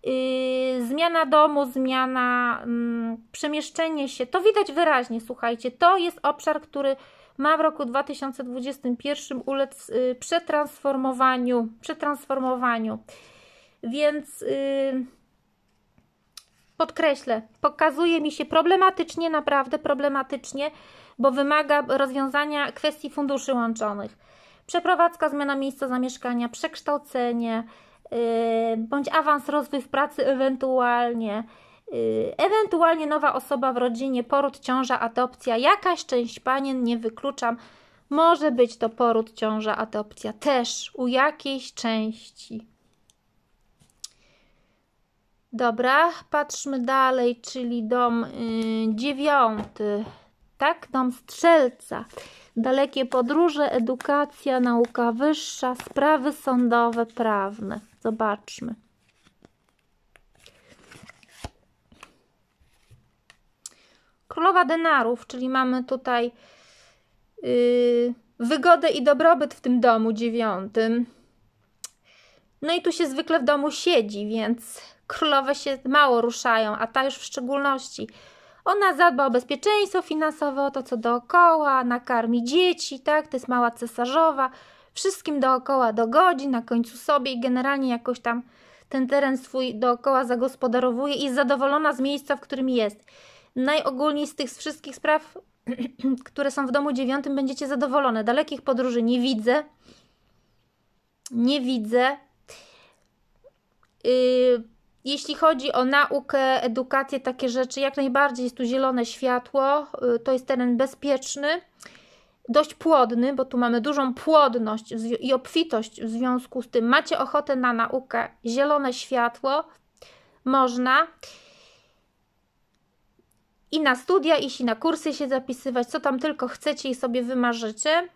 Yy, zmiana domu, zmiana, yy, przemieszczenie się. To widać wyraźnie, słuchajcie. To jest obszar, który ma w roku 2021 ulec y, przetransformowaniu, przetransformowaniu. Więc y, podkreślę, pokazuje mi się problematycznie, naprawdę problematycznie, bo wymaga rozwiązania kwestii funduszy łączonych. Przeprowadzka, zmiana miejsca zamieszkania, przekształcenie, y, bądź awans, rozwój w pracy ewentualnie, Y, ewentualnie nowa osoba w rodzinie, poród, ciąża, adopcja, jakaś część panien, nie wykluczam, może być to poród, ciąża, adopcja też u jakiejś części. Dobra, patrzmy dalej, czyli dom y, dziewiąty, tak? Dom strzelca. Dalekie podróże, edukacja, nauka wyższa, sprawy sądowe, prawne. Zobaczmy. królowa denarów, czyli mamy tutaj yy, wygodę i dobrobyt w tym domu dziewiątym. No i tu się zwykle w domu siedzi, więc królowe się mało ruszają, a ta już w szczególności. Ona zadba o bezpieczeństwo finansowe, o to co dookoła, nakarmi dzieci, tak? To jest mała cesarzowa. Wszystkim dookoła dogodzi, na końcu sobie i generalnie jakoś tam ten teren swój dookoła zagospodarowuje i jest zadowolona z miejsca, w którym jest najogólniej z tych wszystkich spraw, które są w domu dziewiątym, będziecie zadowolone. Dalekich podróży nie widzę. Nie widzę. Yy, jeśli chodzi o naukę, edukację, takie rzeczy, jak najbardziej jest tu zielone światło. Yy, to jest teren bezpieczny, dość płodny, bo tu mamy dużą płodność i obfitość w związku z tym. Macie ochotę na naukę, zielone światło, można i na studia i na kursy się zapisywać, co tam tylko chcecie i sobie wymarzycie.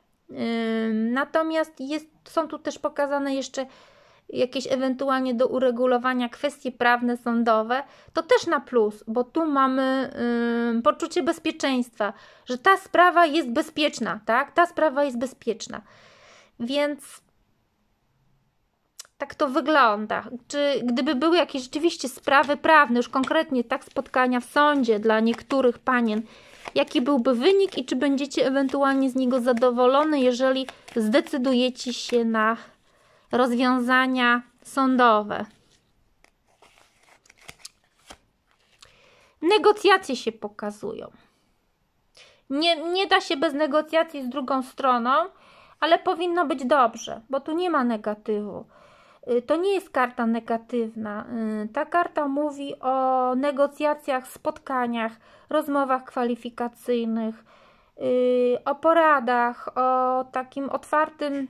Natomiast jest, są tu też pokazane jeszcze jakieś ewentualnie do uregulowania kwestie prawne, sądowe, to też na plus, bo tu mamy yy, poczucie bezpieczeństwa, że ta sprawa jest bezpieczna, tak? Ta sprawa jest bezpieczna. Więc tak to wygląda. Czy gdyby były jakieś rzeczywiście sprawy prawne, już konkretnie tak spotkania w sądzie dla niektórych panien, jaki byłby wynik i czy będziecie ewentualnie z niego zadowolony, jeżeli zdecydujecie się na rozwiązania sądowe. Negocjacje się pokazują. Nie, nie da się bez negocjacji z drugą stroną, ale powinno być dobrze, bo tu nie ma negatywu. Y, to nie jest karta negatywna. Y, ta karta mówi o negocjacjach, spotkaniach, rozmowach kwalifikacyjnych, y, o poradach, o takim otwartym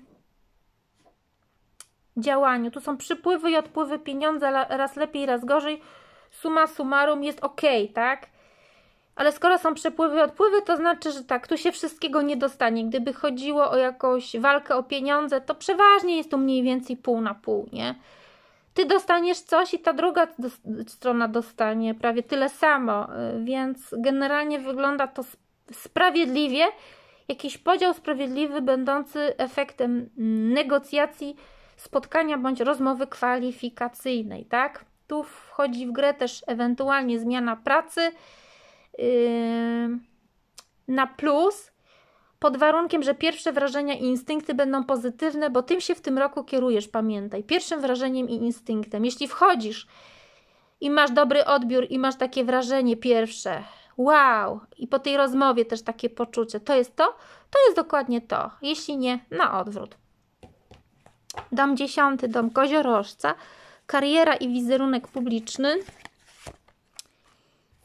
działaniu. Tu są przypływy i odpływy pieniądza, raz lepiej, raz gorzej. Suma summarum jest ok, tak? Ale skoro są przepływy odpływy, to znaczy, że tak, tu się wszystkiego nie dostanie. Gdyby chodziło o jakąś walkę o pieniądze, to przeważnie jest tu mniej więcej pół na pół, nie? Ty dostaniesz coś i ta druga do, strona dostanie prawie tyle samo, y, więc generalnie wygląda to sprawiedliwie. Jakiś podział sprawiedliwy, będący efektem negocjacji, spotkania bądź rozmowy kwalifikacyjnej, tak? Tu wchodzi w grę też ewentualnie zmiana pracy na plus pod warunkiem, że pierwsze wrażenia i instynkty będą pozytywne, bo tym się w tym roku kierujesz, pamiętaj. Pierwszym wrażeniem i instynktem. Jeśli wchodzisz i masz dobry odbiór i masz takie wrażenie pierwsze, wow, i po tej rozmowie też takie poczucie, to jest to, to jest dokładnie to. Jeśli nie, na odwrót. Dom dziesiąty, dom koziorożca, kariera i wizerunek publiczny.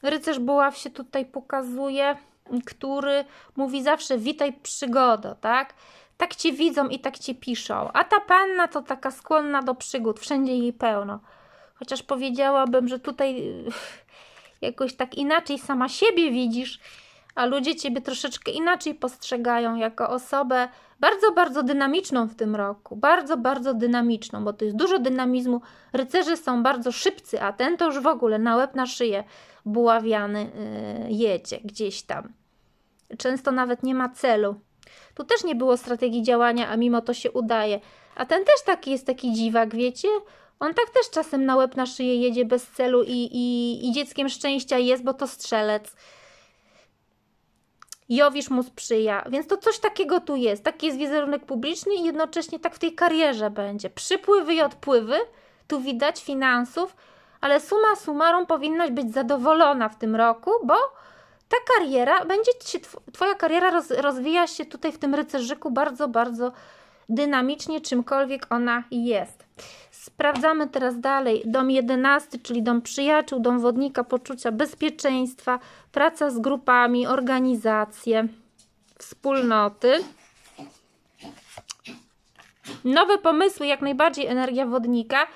Rycerz Buław się tutaj pokazuje, który mówi zawsze witaj przygodo, tak? Tak cię widzą i tak cię piszą. A ta panna to taka skłonna do przygód, wszędzie jej pełno. Chociaż powiedziałabym, że tutaj jakoś tak inaczej sama siebie widzisz, a ludzie ciebie troszeczkę inaczej postrzegają jako osobę, bardzo, bardzo dynamiczną w tym roku. Bardzo, bardzo dynamiczną, bo to jest dużo dynamizmu. Rycerze są bardzo szybcy, a ten to już w ogóle na łeb, na szyję buławiany yy, jedzie gdzieś tam. Często nawet nie ma celu. Tu też nie było strategii działania, a mimo to się udaje. A ten też taki jest taki dziwak, wiecie? On tak też czasem na łeb, na szyję jedzie bez celu i, i, i dzieckiem szczęścia jest, bo to strzelec Jowisz mu sprzyja, więc to coś takiego tu jest. Taki jest wizerunek publiczny i jednocześnie tak w tej karierze będzie. Przypływy i odpływy, tu widać finansów, ale suma summarum powinnaś być zadowolona w tym roku, bo ta kariera będzie się, twoja kariera roz, rozwija się tutaj w tym rycerzyku bardzo, bardzo dynamicznie, czymkolwiek ona jest. Sprawdzamy teraz dalej. Dom jedenasty, czyli dom przyjaciół, dom wodnika, poczucia bezpieczeństwa, praca z grupami, organizacje, wspólnoty. Nowe pomysły, jak najbardziej energia wodnika,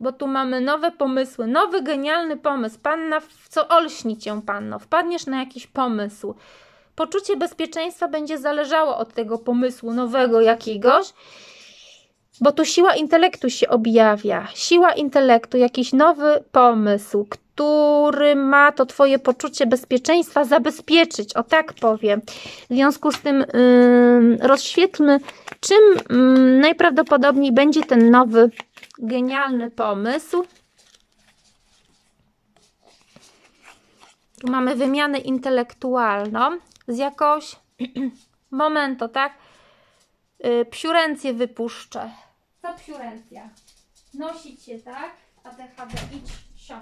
bo tu mamy nowe pomysły, nowy genialny pomysł. Panna, w co olśni cię, panno? Wpadniesz na jakiś pomysł. Poczucie bezpieczeństwa będzie zależało od tego pomysłu nowego jakiegoś bo tu siła intelektu się objawia. Siła intelektu, jakiś nowy pomysł, który ma to Twoje poczucie bezpieczeństwa zabezpieczyć, o tak powiem. W związku z tym yy, rozświetlmy, czym yy, najprawdopodobniej będzie ten nowy, genialny pomysł. Tu mamy wymianę intelektualną z jakąś momento, tak? Yy, psiurencję wypuszczę ta Piurentia. Nosić się tak, ADHD, idź, siop.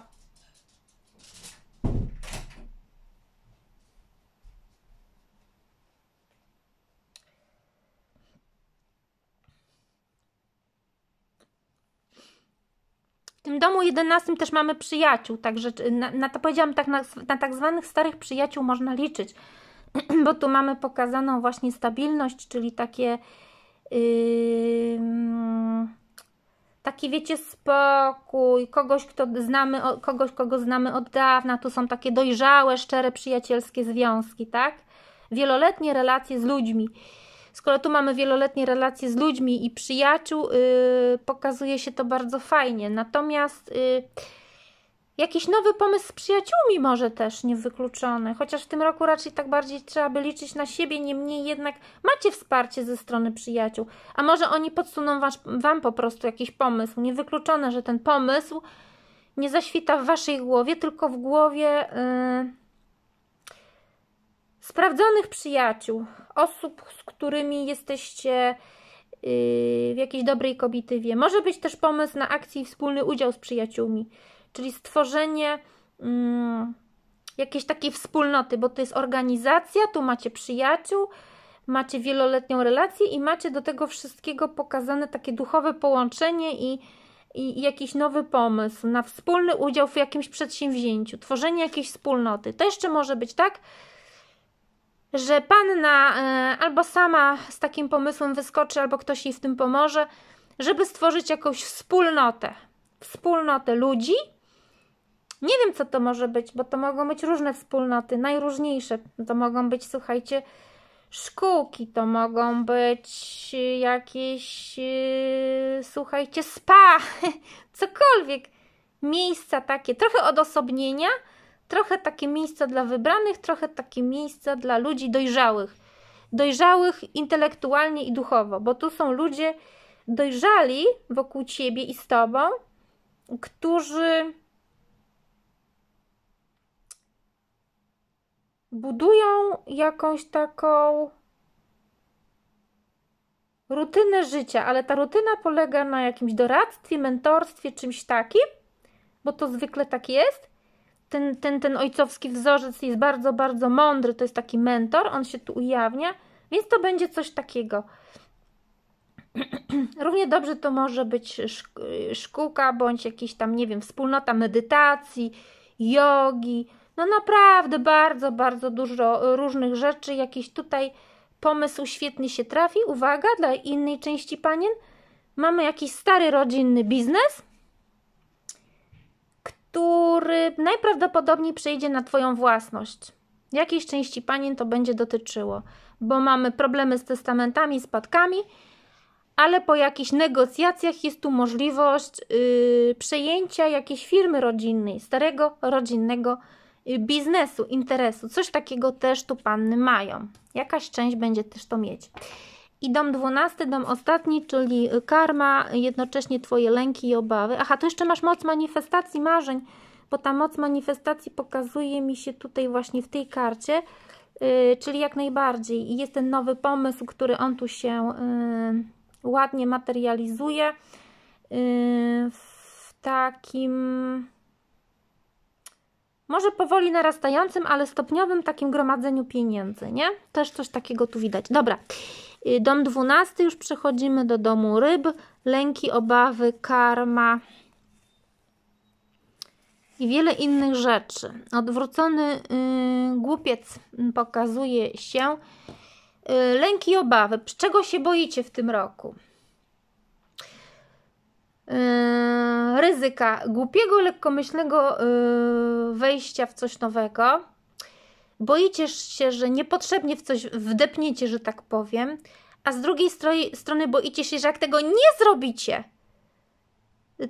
W tym domu jedenastym też mamy przyjaciół, także y, na, na to powiedziałam tak, na, na tak zwanych starych przyjaciół można liczyć, bo tu mamy pokazaną właśnie stabilność, czyli takie taki wiecie spokój, kogoś, kto znamy, kogoś, kogo znamy od dawna, tu są takie dojrzałe, szczere, przyjacielskie związki, tak? Wieloletnie relacje z ludźmi. Skoro tu mamy wieloletnie relacje z ludźmi i przyjaciół, yy, pokazuje się to bardzo fajnie. Natomiast yy, Jakiś nowy pomysł z przyjaciółmi może też niewykluczony, chociaż w tym roku raczej tak bardziej trzeba by liczyć na siebie, niemniej jednak macie wsparcie ze strony przyjaciół. A może oni podsuną was, wam po prostu jakiś pomysł, niewykluczone, że ten pomysł nie zaświta w waszej głowie, tylko w głowie yy, sprawdzonych przyjaciół, osób, z którymi jesteście yy, w jakiejś dobrej kobitywie. Może być też pomysł na akcję i wspólny udział z przyjaciółmi czyli stworzenie mm, jakiejś takiej wspólnoty, bo to jest organizacja, tu macie przyjaciół, macie wieloletnią relację i macie do tego wszystkiego pokazane takie duchowe połączenie i, i, jakiś nowy pomysł na wspólny udział w jakimś przedsięwzięciu, tworzenie jakiejś wspólnoty. To jeszcze może być tak, że panna e, albo sama z takim pomysłem wyskoczy, albo ktoś jej w tym pomoże, żeby stworzyć jakąś wspólnotę. Wspólnotę ludzi, nie wiem, co to może być, bo to mogą być różne wspólnoty, najróżniejsze. No to mogą być, słuchajcie, szkółki, to mogą być y, jakieś, y, słuchajcie, spa, cokolwiek. Miejsca takie, trochę odosobnienia, trochę takie miejsca dla wybranych, trochę takie miejsca dla ludzi dojrzałych. Dojrzałych intelektualnie i duchowo, bo tu są ludzie dojrzali wokół ciebie i z tobą, którzy budują jakąś taką rutynę życia, ale ta rutyna polega na jakimś doradztwie, mentorstwie, czymś takim, bo to zwykle tak jest. Ten, ten, ten ojcowski wzorzec jest bardzo, bardzo mądry, to jest taki mentor, on się tu ujawnia, więc to będzie coś takiego. Równie dobrze to może być szkółka, bądź jakiś tam, nie wiem, wspólnota medytacji, jogi, no naprawdę bardzo, bardzo dużo różnych rzeczy. Jakiś tutaj pomysł świetny się trafi. Uwaga, dla innej części panien mamy jakiś stary rodzinny biznes, który najprawdopodobniej przejdzie na Twoją własność. Jakiejś części panien to będzie dotyczyło, bo mamy problemy z testamentami, spadkami, ale po jakichś negocjacjach jest tu możliwość yy, przejęcia jakiejś firmy rodzinnej, starego rodzinnego biznesu Y, biznesu, interesu. Coś takiego też tu panny mają. Jakaś część będzie też to mieć. I dom dwunasty, dom ostatni, czyli karma, jednocześnie Twoje lęki i obawy. Aha, to jeszcze masz moc manifestacji marzeń, bo ta moc manifestacji pokazuje mi się tutaj właśnie w tej karcie, yy, czyli jak najbardziej. Jest ten nowy pomysł, który on tu się yy, ładnie materializuje yy, w takim może powoli narastającym, ale stopniowym takim gromadzeniu pieniędzy, nie? Też coś takiego tu widać. Dobra, y, dom dwunasty, już przechodzimy do domu ryb, lęki, obawy, karma i wiele innych rzeczy. Odwrócony yy, głupiec pokazuje się. Yy, lęki i obawy, czego się boicie w tym roku? Yy, ryzyka głupiego, lekkomyślnego yy, wejścia w coś nowego. Boicie się, że niepotrzebnie w coś wdepniecie, że tak powiem, a z drugiej strony boicie się, że jak tego nie zrobicie,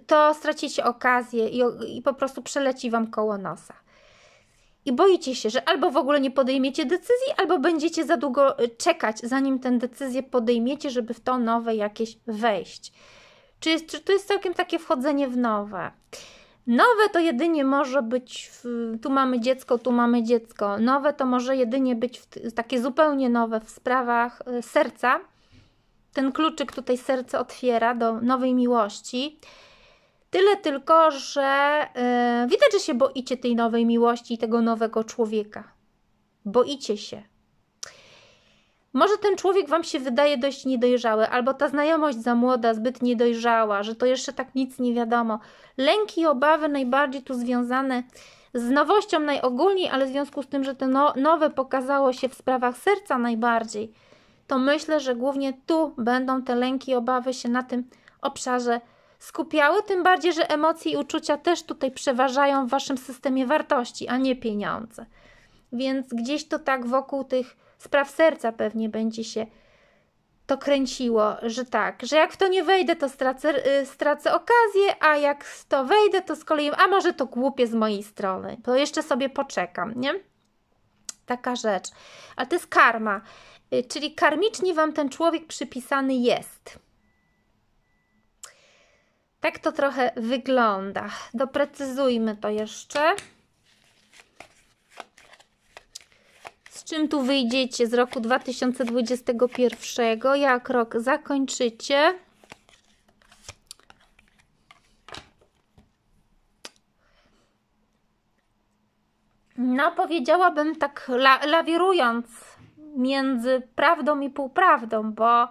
to stracicie okazję i, i po prostu przeleci wam koło nosa i boicie się, że albo w ogóle nie podejmiecie decyzji, albo będziecie za długo czekać, zanim tę decyzję podejmiecie, żeby w to nowe jakieś wejść. Czy, jest, czy to jest całkiem takie wchodzenie w nowe? Nowe to jedynie może być, w, tu mamy dziecko, tu mamy dziecko. Nowe to może jedynie być w, takie zupełnie nowe w sprawach y, serca. Ten kluczyk tutaj serce otwiera do nowej miłości. Tyle tylko, że yy, widać, że się boicie tej nowej miłości i tego nowego człowieka. Boicie się, może ten człowiek wam się wydaje dość niedojrzały, albo ta znajomość za młoda, zbyt niedojrzała, że to jeszcze tak nic nie wiadomo. Lęki i obawy najbardziej tu związane z nowością najogólniej, ale w związku z tym, że to no, nowe pokazało się w sprawach serca najbardziej, to myślę, że głównie tu będą te lęki i obawy się na tym obszarze skupiały, tym bardziej, że emocje i uczucia też tutaj przeważają w waszym systemie wartości, a nie pieniądze. Więc gdzieś to tak wokół tych spraw serca pewnie będzie się to kręciło, że tak, że jak w to nie wejdę, to stracę, y, stracę okazję, a jak w to wejdę, to z kolei, a może to głupie z mojej strony, to jeszcze sobie poczekam, nie? Taka rzecz. Ale to jest karma, y, czyli karmicznie Wam ten człowiek przypisany jest. Tak to trochę wygląda. Doprecyzujmy to jeszcze. czym tu wyjdziecie z roku 2021, jak rok zakończycie. No, powiedziałabym tak la lawirując między prawdą i półprawdą, bo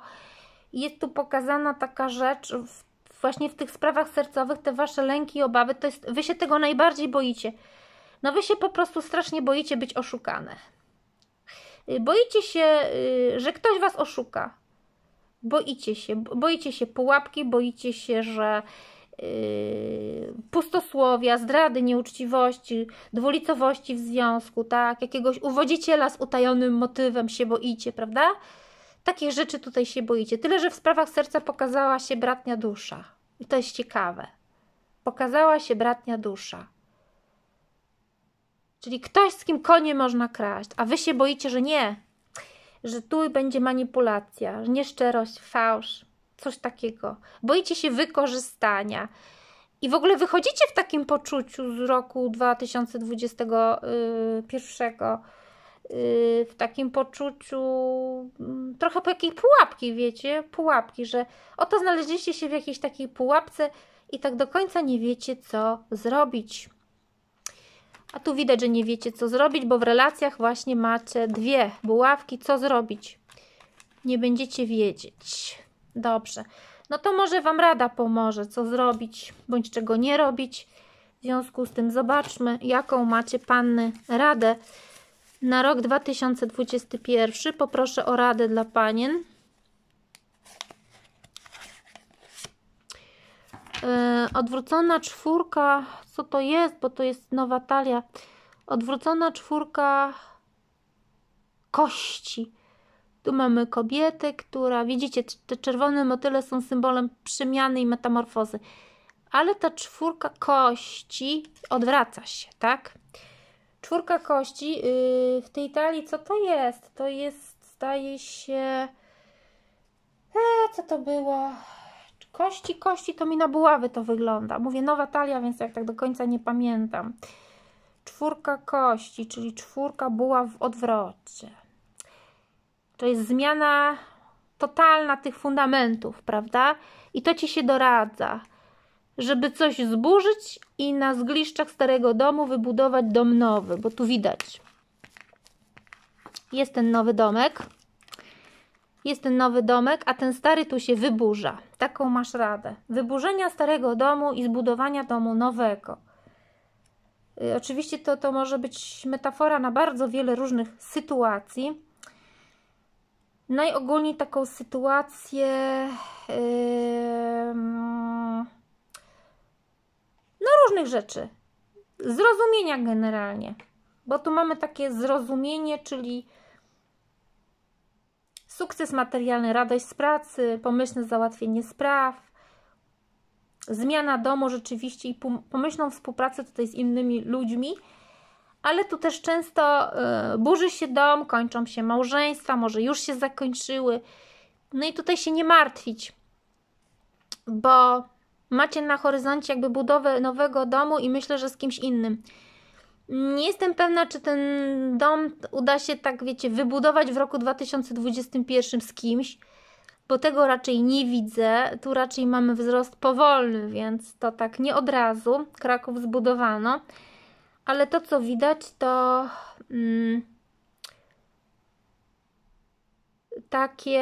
jest tu pokazana taka rzecz w, właśnie w tych sprawach sercowych, te wasze lęki i obawy, to jest, wy się tego najbardziej boicie. No wy się po prostu strasznie boicie być oszukane. Y, boicie się, y, że ktoś was oszuka. Boicie się, boicie się pułapki, boicie się, że y, pustosłowia, zdrady, nieuczciwości, dwulicowości w związku, tak? Jakiegoś uwodziciela z utajonym motywem się boicie, prawda? Takich rzeczy tutaj się boicie. Tyle, że w sprawach serca pokazała się bratnia dusza. I to jest ciekawe. Pokazała się bratnia dusza. Czyli ktoś, z kim konie można kraść, a wy się boicie, że nie, że tu będzie manipulacja, nieszczerość, fałsz, coś takiego. Boicie się wykorzystania. I w ogóle wychodzicie w takim poczuciu z roku 2021, yy, yy, w takim poczuciu mm, trochę po jakiej pułapki, wiecie? Pułapki, że oto znaleźliście się w jakiejś takiej pułapce i tak do końca nie wiecie, co zrobić. A tu widać, że nie wiecie co zrobić, bo w relacjach właśnie macie dwie buławki. Co zrobić? Nie będziecie wiedzieć. Dobrze. No to może Wam rada pomoże, co zrobić bądź czego nie robić. W związku z tym zobaczmy, jaką macie Panny radę na rok 2021. Poproszę o radę dla Panien. E, odwrócona czwórka, co to jest? Bo to jest nowa talia. Odwrócona czwórka kości. Tu mamy kobietę, która, widzicie, te czerwone motyle są symbolem przemiany i metamorfozy. Ale ta czwórka kości odwraca się, tak? Czwórka kości yy, w tej talii, co to jest? To jest, staje się... E, co to było? kości, kości, to mi na buławy to wygląda. Mówię nowa talia, więc jak tak do końca nie pamiętam. Czwórka kości, czyli czwórka buław w odwrocie. To jest zmiana totalna tych fundamentów, prawda? I to Ci się doradza, żeby coś zburzyć i na zgliszczach starego domu wybudować dom nowy, bo tu widać. Jest ten nowy domek jest ten nowy domek, a ten stary tu się wyburza. Taką masz radę. Wyburzenia starego domu i zbudowania domu nowego. Y, oczywiście to, to może być metafora na bardzo wiele różnych sytuacji. Najogólniej taką sytuację yy, no różnych rzeczy. Zrozumienia generalnie, bo tu mamy takie zrozumienie, czyli Sukces materialny, radość z pracy, pomyślne załatwienie spraw, zmiana domu rzeczywiście i pomyślną współpracę tutaj z innymi ludźmi, ale tu też często e, burzy się dom, kończą się małżeństwa, może już się zakończyły. No i tutaj się nie martwić, bo macie na horyzoncie jakby budowę nowego domu i myślę, że z kimś innym. Nie jestem pewna, czy ten dom uda się tak, wiecie, wybudować w roku 2021 z kimś, bo tego raczej nie widzę. Tu raczej mamy wzrost powolny, więc to tak nie od razu. Kraków zbudowano, ale to co widać, to mm, takie.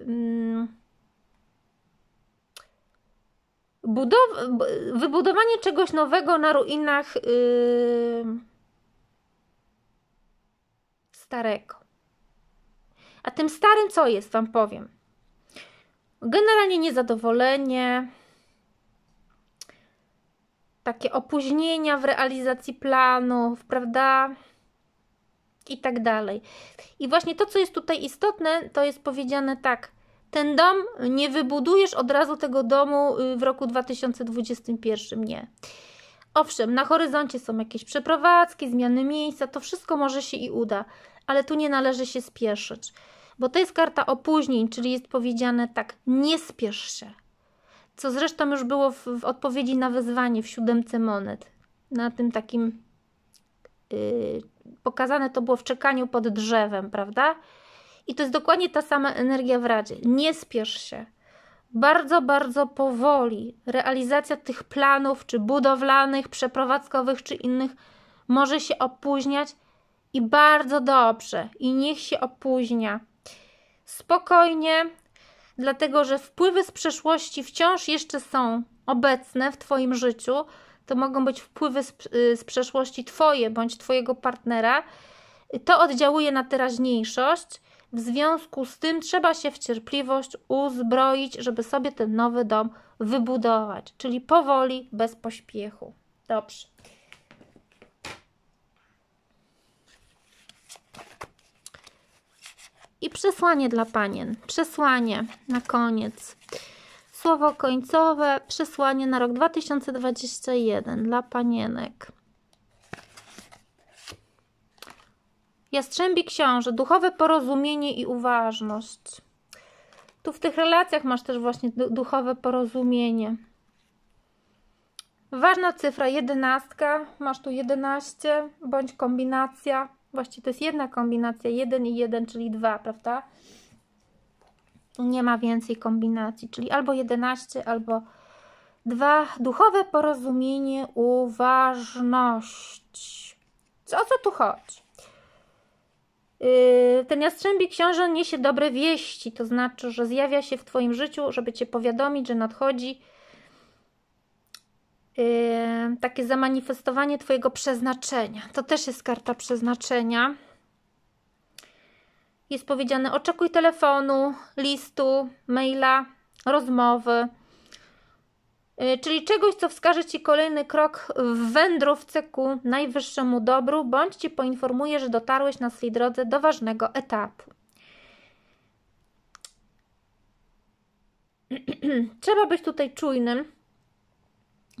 Mm, budow- wybudowanie czegoś nowego na ruinach yy, starego. A tym starym co jest, Wam powiem. Generalnie niezadowolenie, takie opóźnienia w realizacji planów, prawda? I tak dalej. I właśnie to, co jest tutaj istotne, to jest powiedziane tak ten dom nie wybudujesz od razu tego domu y, w roku 2021, nie. Owszem, na horyzoncie są jakieś przeprowadzki, zmiany miejsca, to wszystko może się i uda, ale tu nie należy się spieszyć, bo to jest karta opóźnień, czyli jest powiedziane tak, nie spiesz się. Co zresztą już było w, w odpowiedzi na wezwanie w siódemce monet, na tym takim. Yy, pokazane to było w czekaniu pod drzewem, prawda? I to jest dokładnie ta sama energia w Radzie. Nie spiesz się. Bardzo, bardzo powoli realizacja tych planów, czy budowlanych, przeprowadzkowych, czy innych, może się opóźniać i bardzo dobrze, i niech się opóźnia. Spokojnie, dlatego że wpływy z przeszłości wciąż jeszcze są obecne w Twoim życiu. To mogą być wpływy z, y, z przeszłości Twoje bądź Twojego partnera. To oddziałuje na teraźniejszość w związku z tym trzeba się w cierpliwość uzbroić, żeby sobie ten nowy dom wybudować, czyli powoli, bez pośpiechu. Dobrze. I przesłanie dla panien. Przesłanie na koniec. Słowo końcowe, przesłanie na rok 2021 dla panienek. Jastrzębi książę, duchowe porozumienie i uważność. Tu w tych relacjach masz też właśnie duchowe porozumienie. Ważna cyfra, jedenastka. Masz tu jedenaście bądź kombinacja. Właściwie to jest jedna kombinacja, jeden i jeden czyli dwa prawda? Nie ma więcej kombinacji, czyli albo jedenaście albo dwa Duchowe porozumienie, uważność. O co tu chodzi? Yy, ten jastrzębi książę niesie dobre wieści, to znaczy, że zjawia się w Twoim życiu, żeby Cię powiadomić, że nadchodzi yy, takie zamanifestowanie Twojego przeznaczenia. To też jest karta przeznaczenia. Jest powiedziane: oczekuj telefonu, listu, maila, rozmowy Y, czyli czegoś, co wskaże Ci kolejny krok w wędrówce ku najwyższemu dobru, bądź Ci poinformuje, że dotarłeś na swojej drodze do ważnego etapu. Trzeba być tutaj czujnym,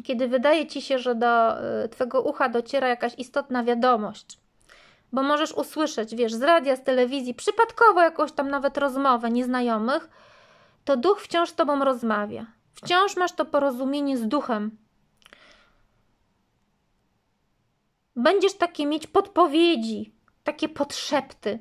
kiedy wydaje Ci się, że do y, twojego ucha dociera jakaś istotna wiadomość bo możesz usłyszeć, wiesz, z radia, z telewizji, przypadkowo jakąś tam nawet rozmowę nieznajomych, to duch wciąż z tobą rozmawia. Wciąż masz to porozumienie z duchem. Będziesz takie mieć podpowiedzi, takie podszepty.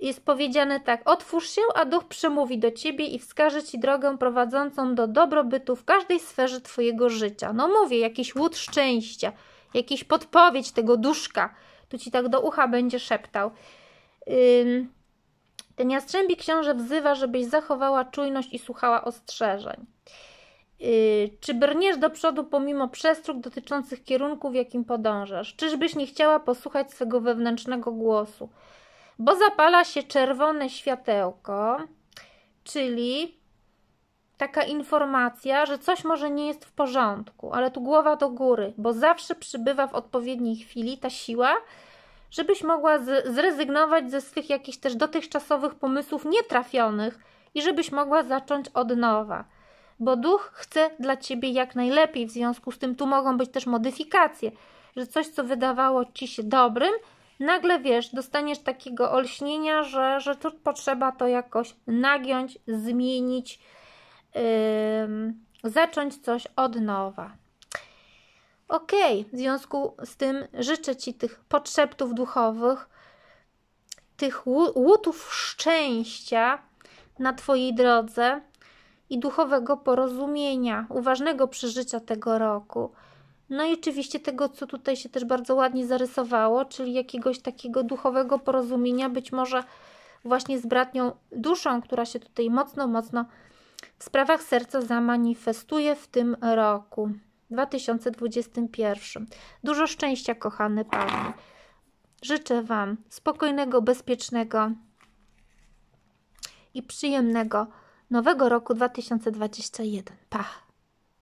Jest powiedziane tak: otwórz się, a duch przemówi do ciebie i wskaże ci drogę prowadzącą do dobrobytu w każdej sferze twojego życia. No mówię, jakiś łód szczęścia, jakiś podpowiedź tego duszka. Tu ci tak do ucha będzie szeptał. Ym ten jastrzębi książę wzywa, żebyś zachowała czujność i słuchała ostrzeżeń. Yy, czy brniesz do przodu pomimo przestrug dotyczących kierunku, w jakim podążasz? Czyżbyś nie chciała posłuchać swego wewnętrznego głosu? Bo zapala się czerwone światełko, czyli taka informacja, że coś może nie jest w porządku, ale tu głowa do góry, bo zawsze przybywa w odpowiedniej chwili ta siła, żebyś mogła zrezygnować ze swych jakichś też dotychczasowych pomysłów nietrafionych i żebyś mogła zacząć od nowa. Bo duch chce dla ciebie jak najlepiej, w związku z tym tu mogą być też modyfikacje, że coś, co wydawało ci się dobrym, nagle wiesz, dostaniesz takiego olśnienia, że, że tu potrzeba to jakoś nagiąć, zmienić, yy, zacząć coś od nowa. Okej, okay. w związku z tym życzę Ci tych podszeptów duchowych, tych łutów szczęścia na Twojej drodze i duchowego porozumienia, uważnego przeżycia tego roku. No i oczywiście tego, co tutaj się też bardzo ładnie zarysowało, czyli jakiegoś takiego duchowego porozumienia, być może właśnie z bratnią duszą, która się tutaj mocno, mocno w sprawach serca zamanifestuje w tym roku. 2021. Dużo szczęścia, kochane panie. Życzę Wam spokojnego, bezpiecznego i przyjemnego nowego roku 2021. Pach!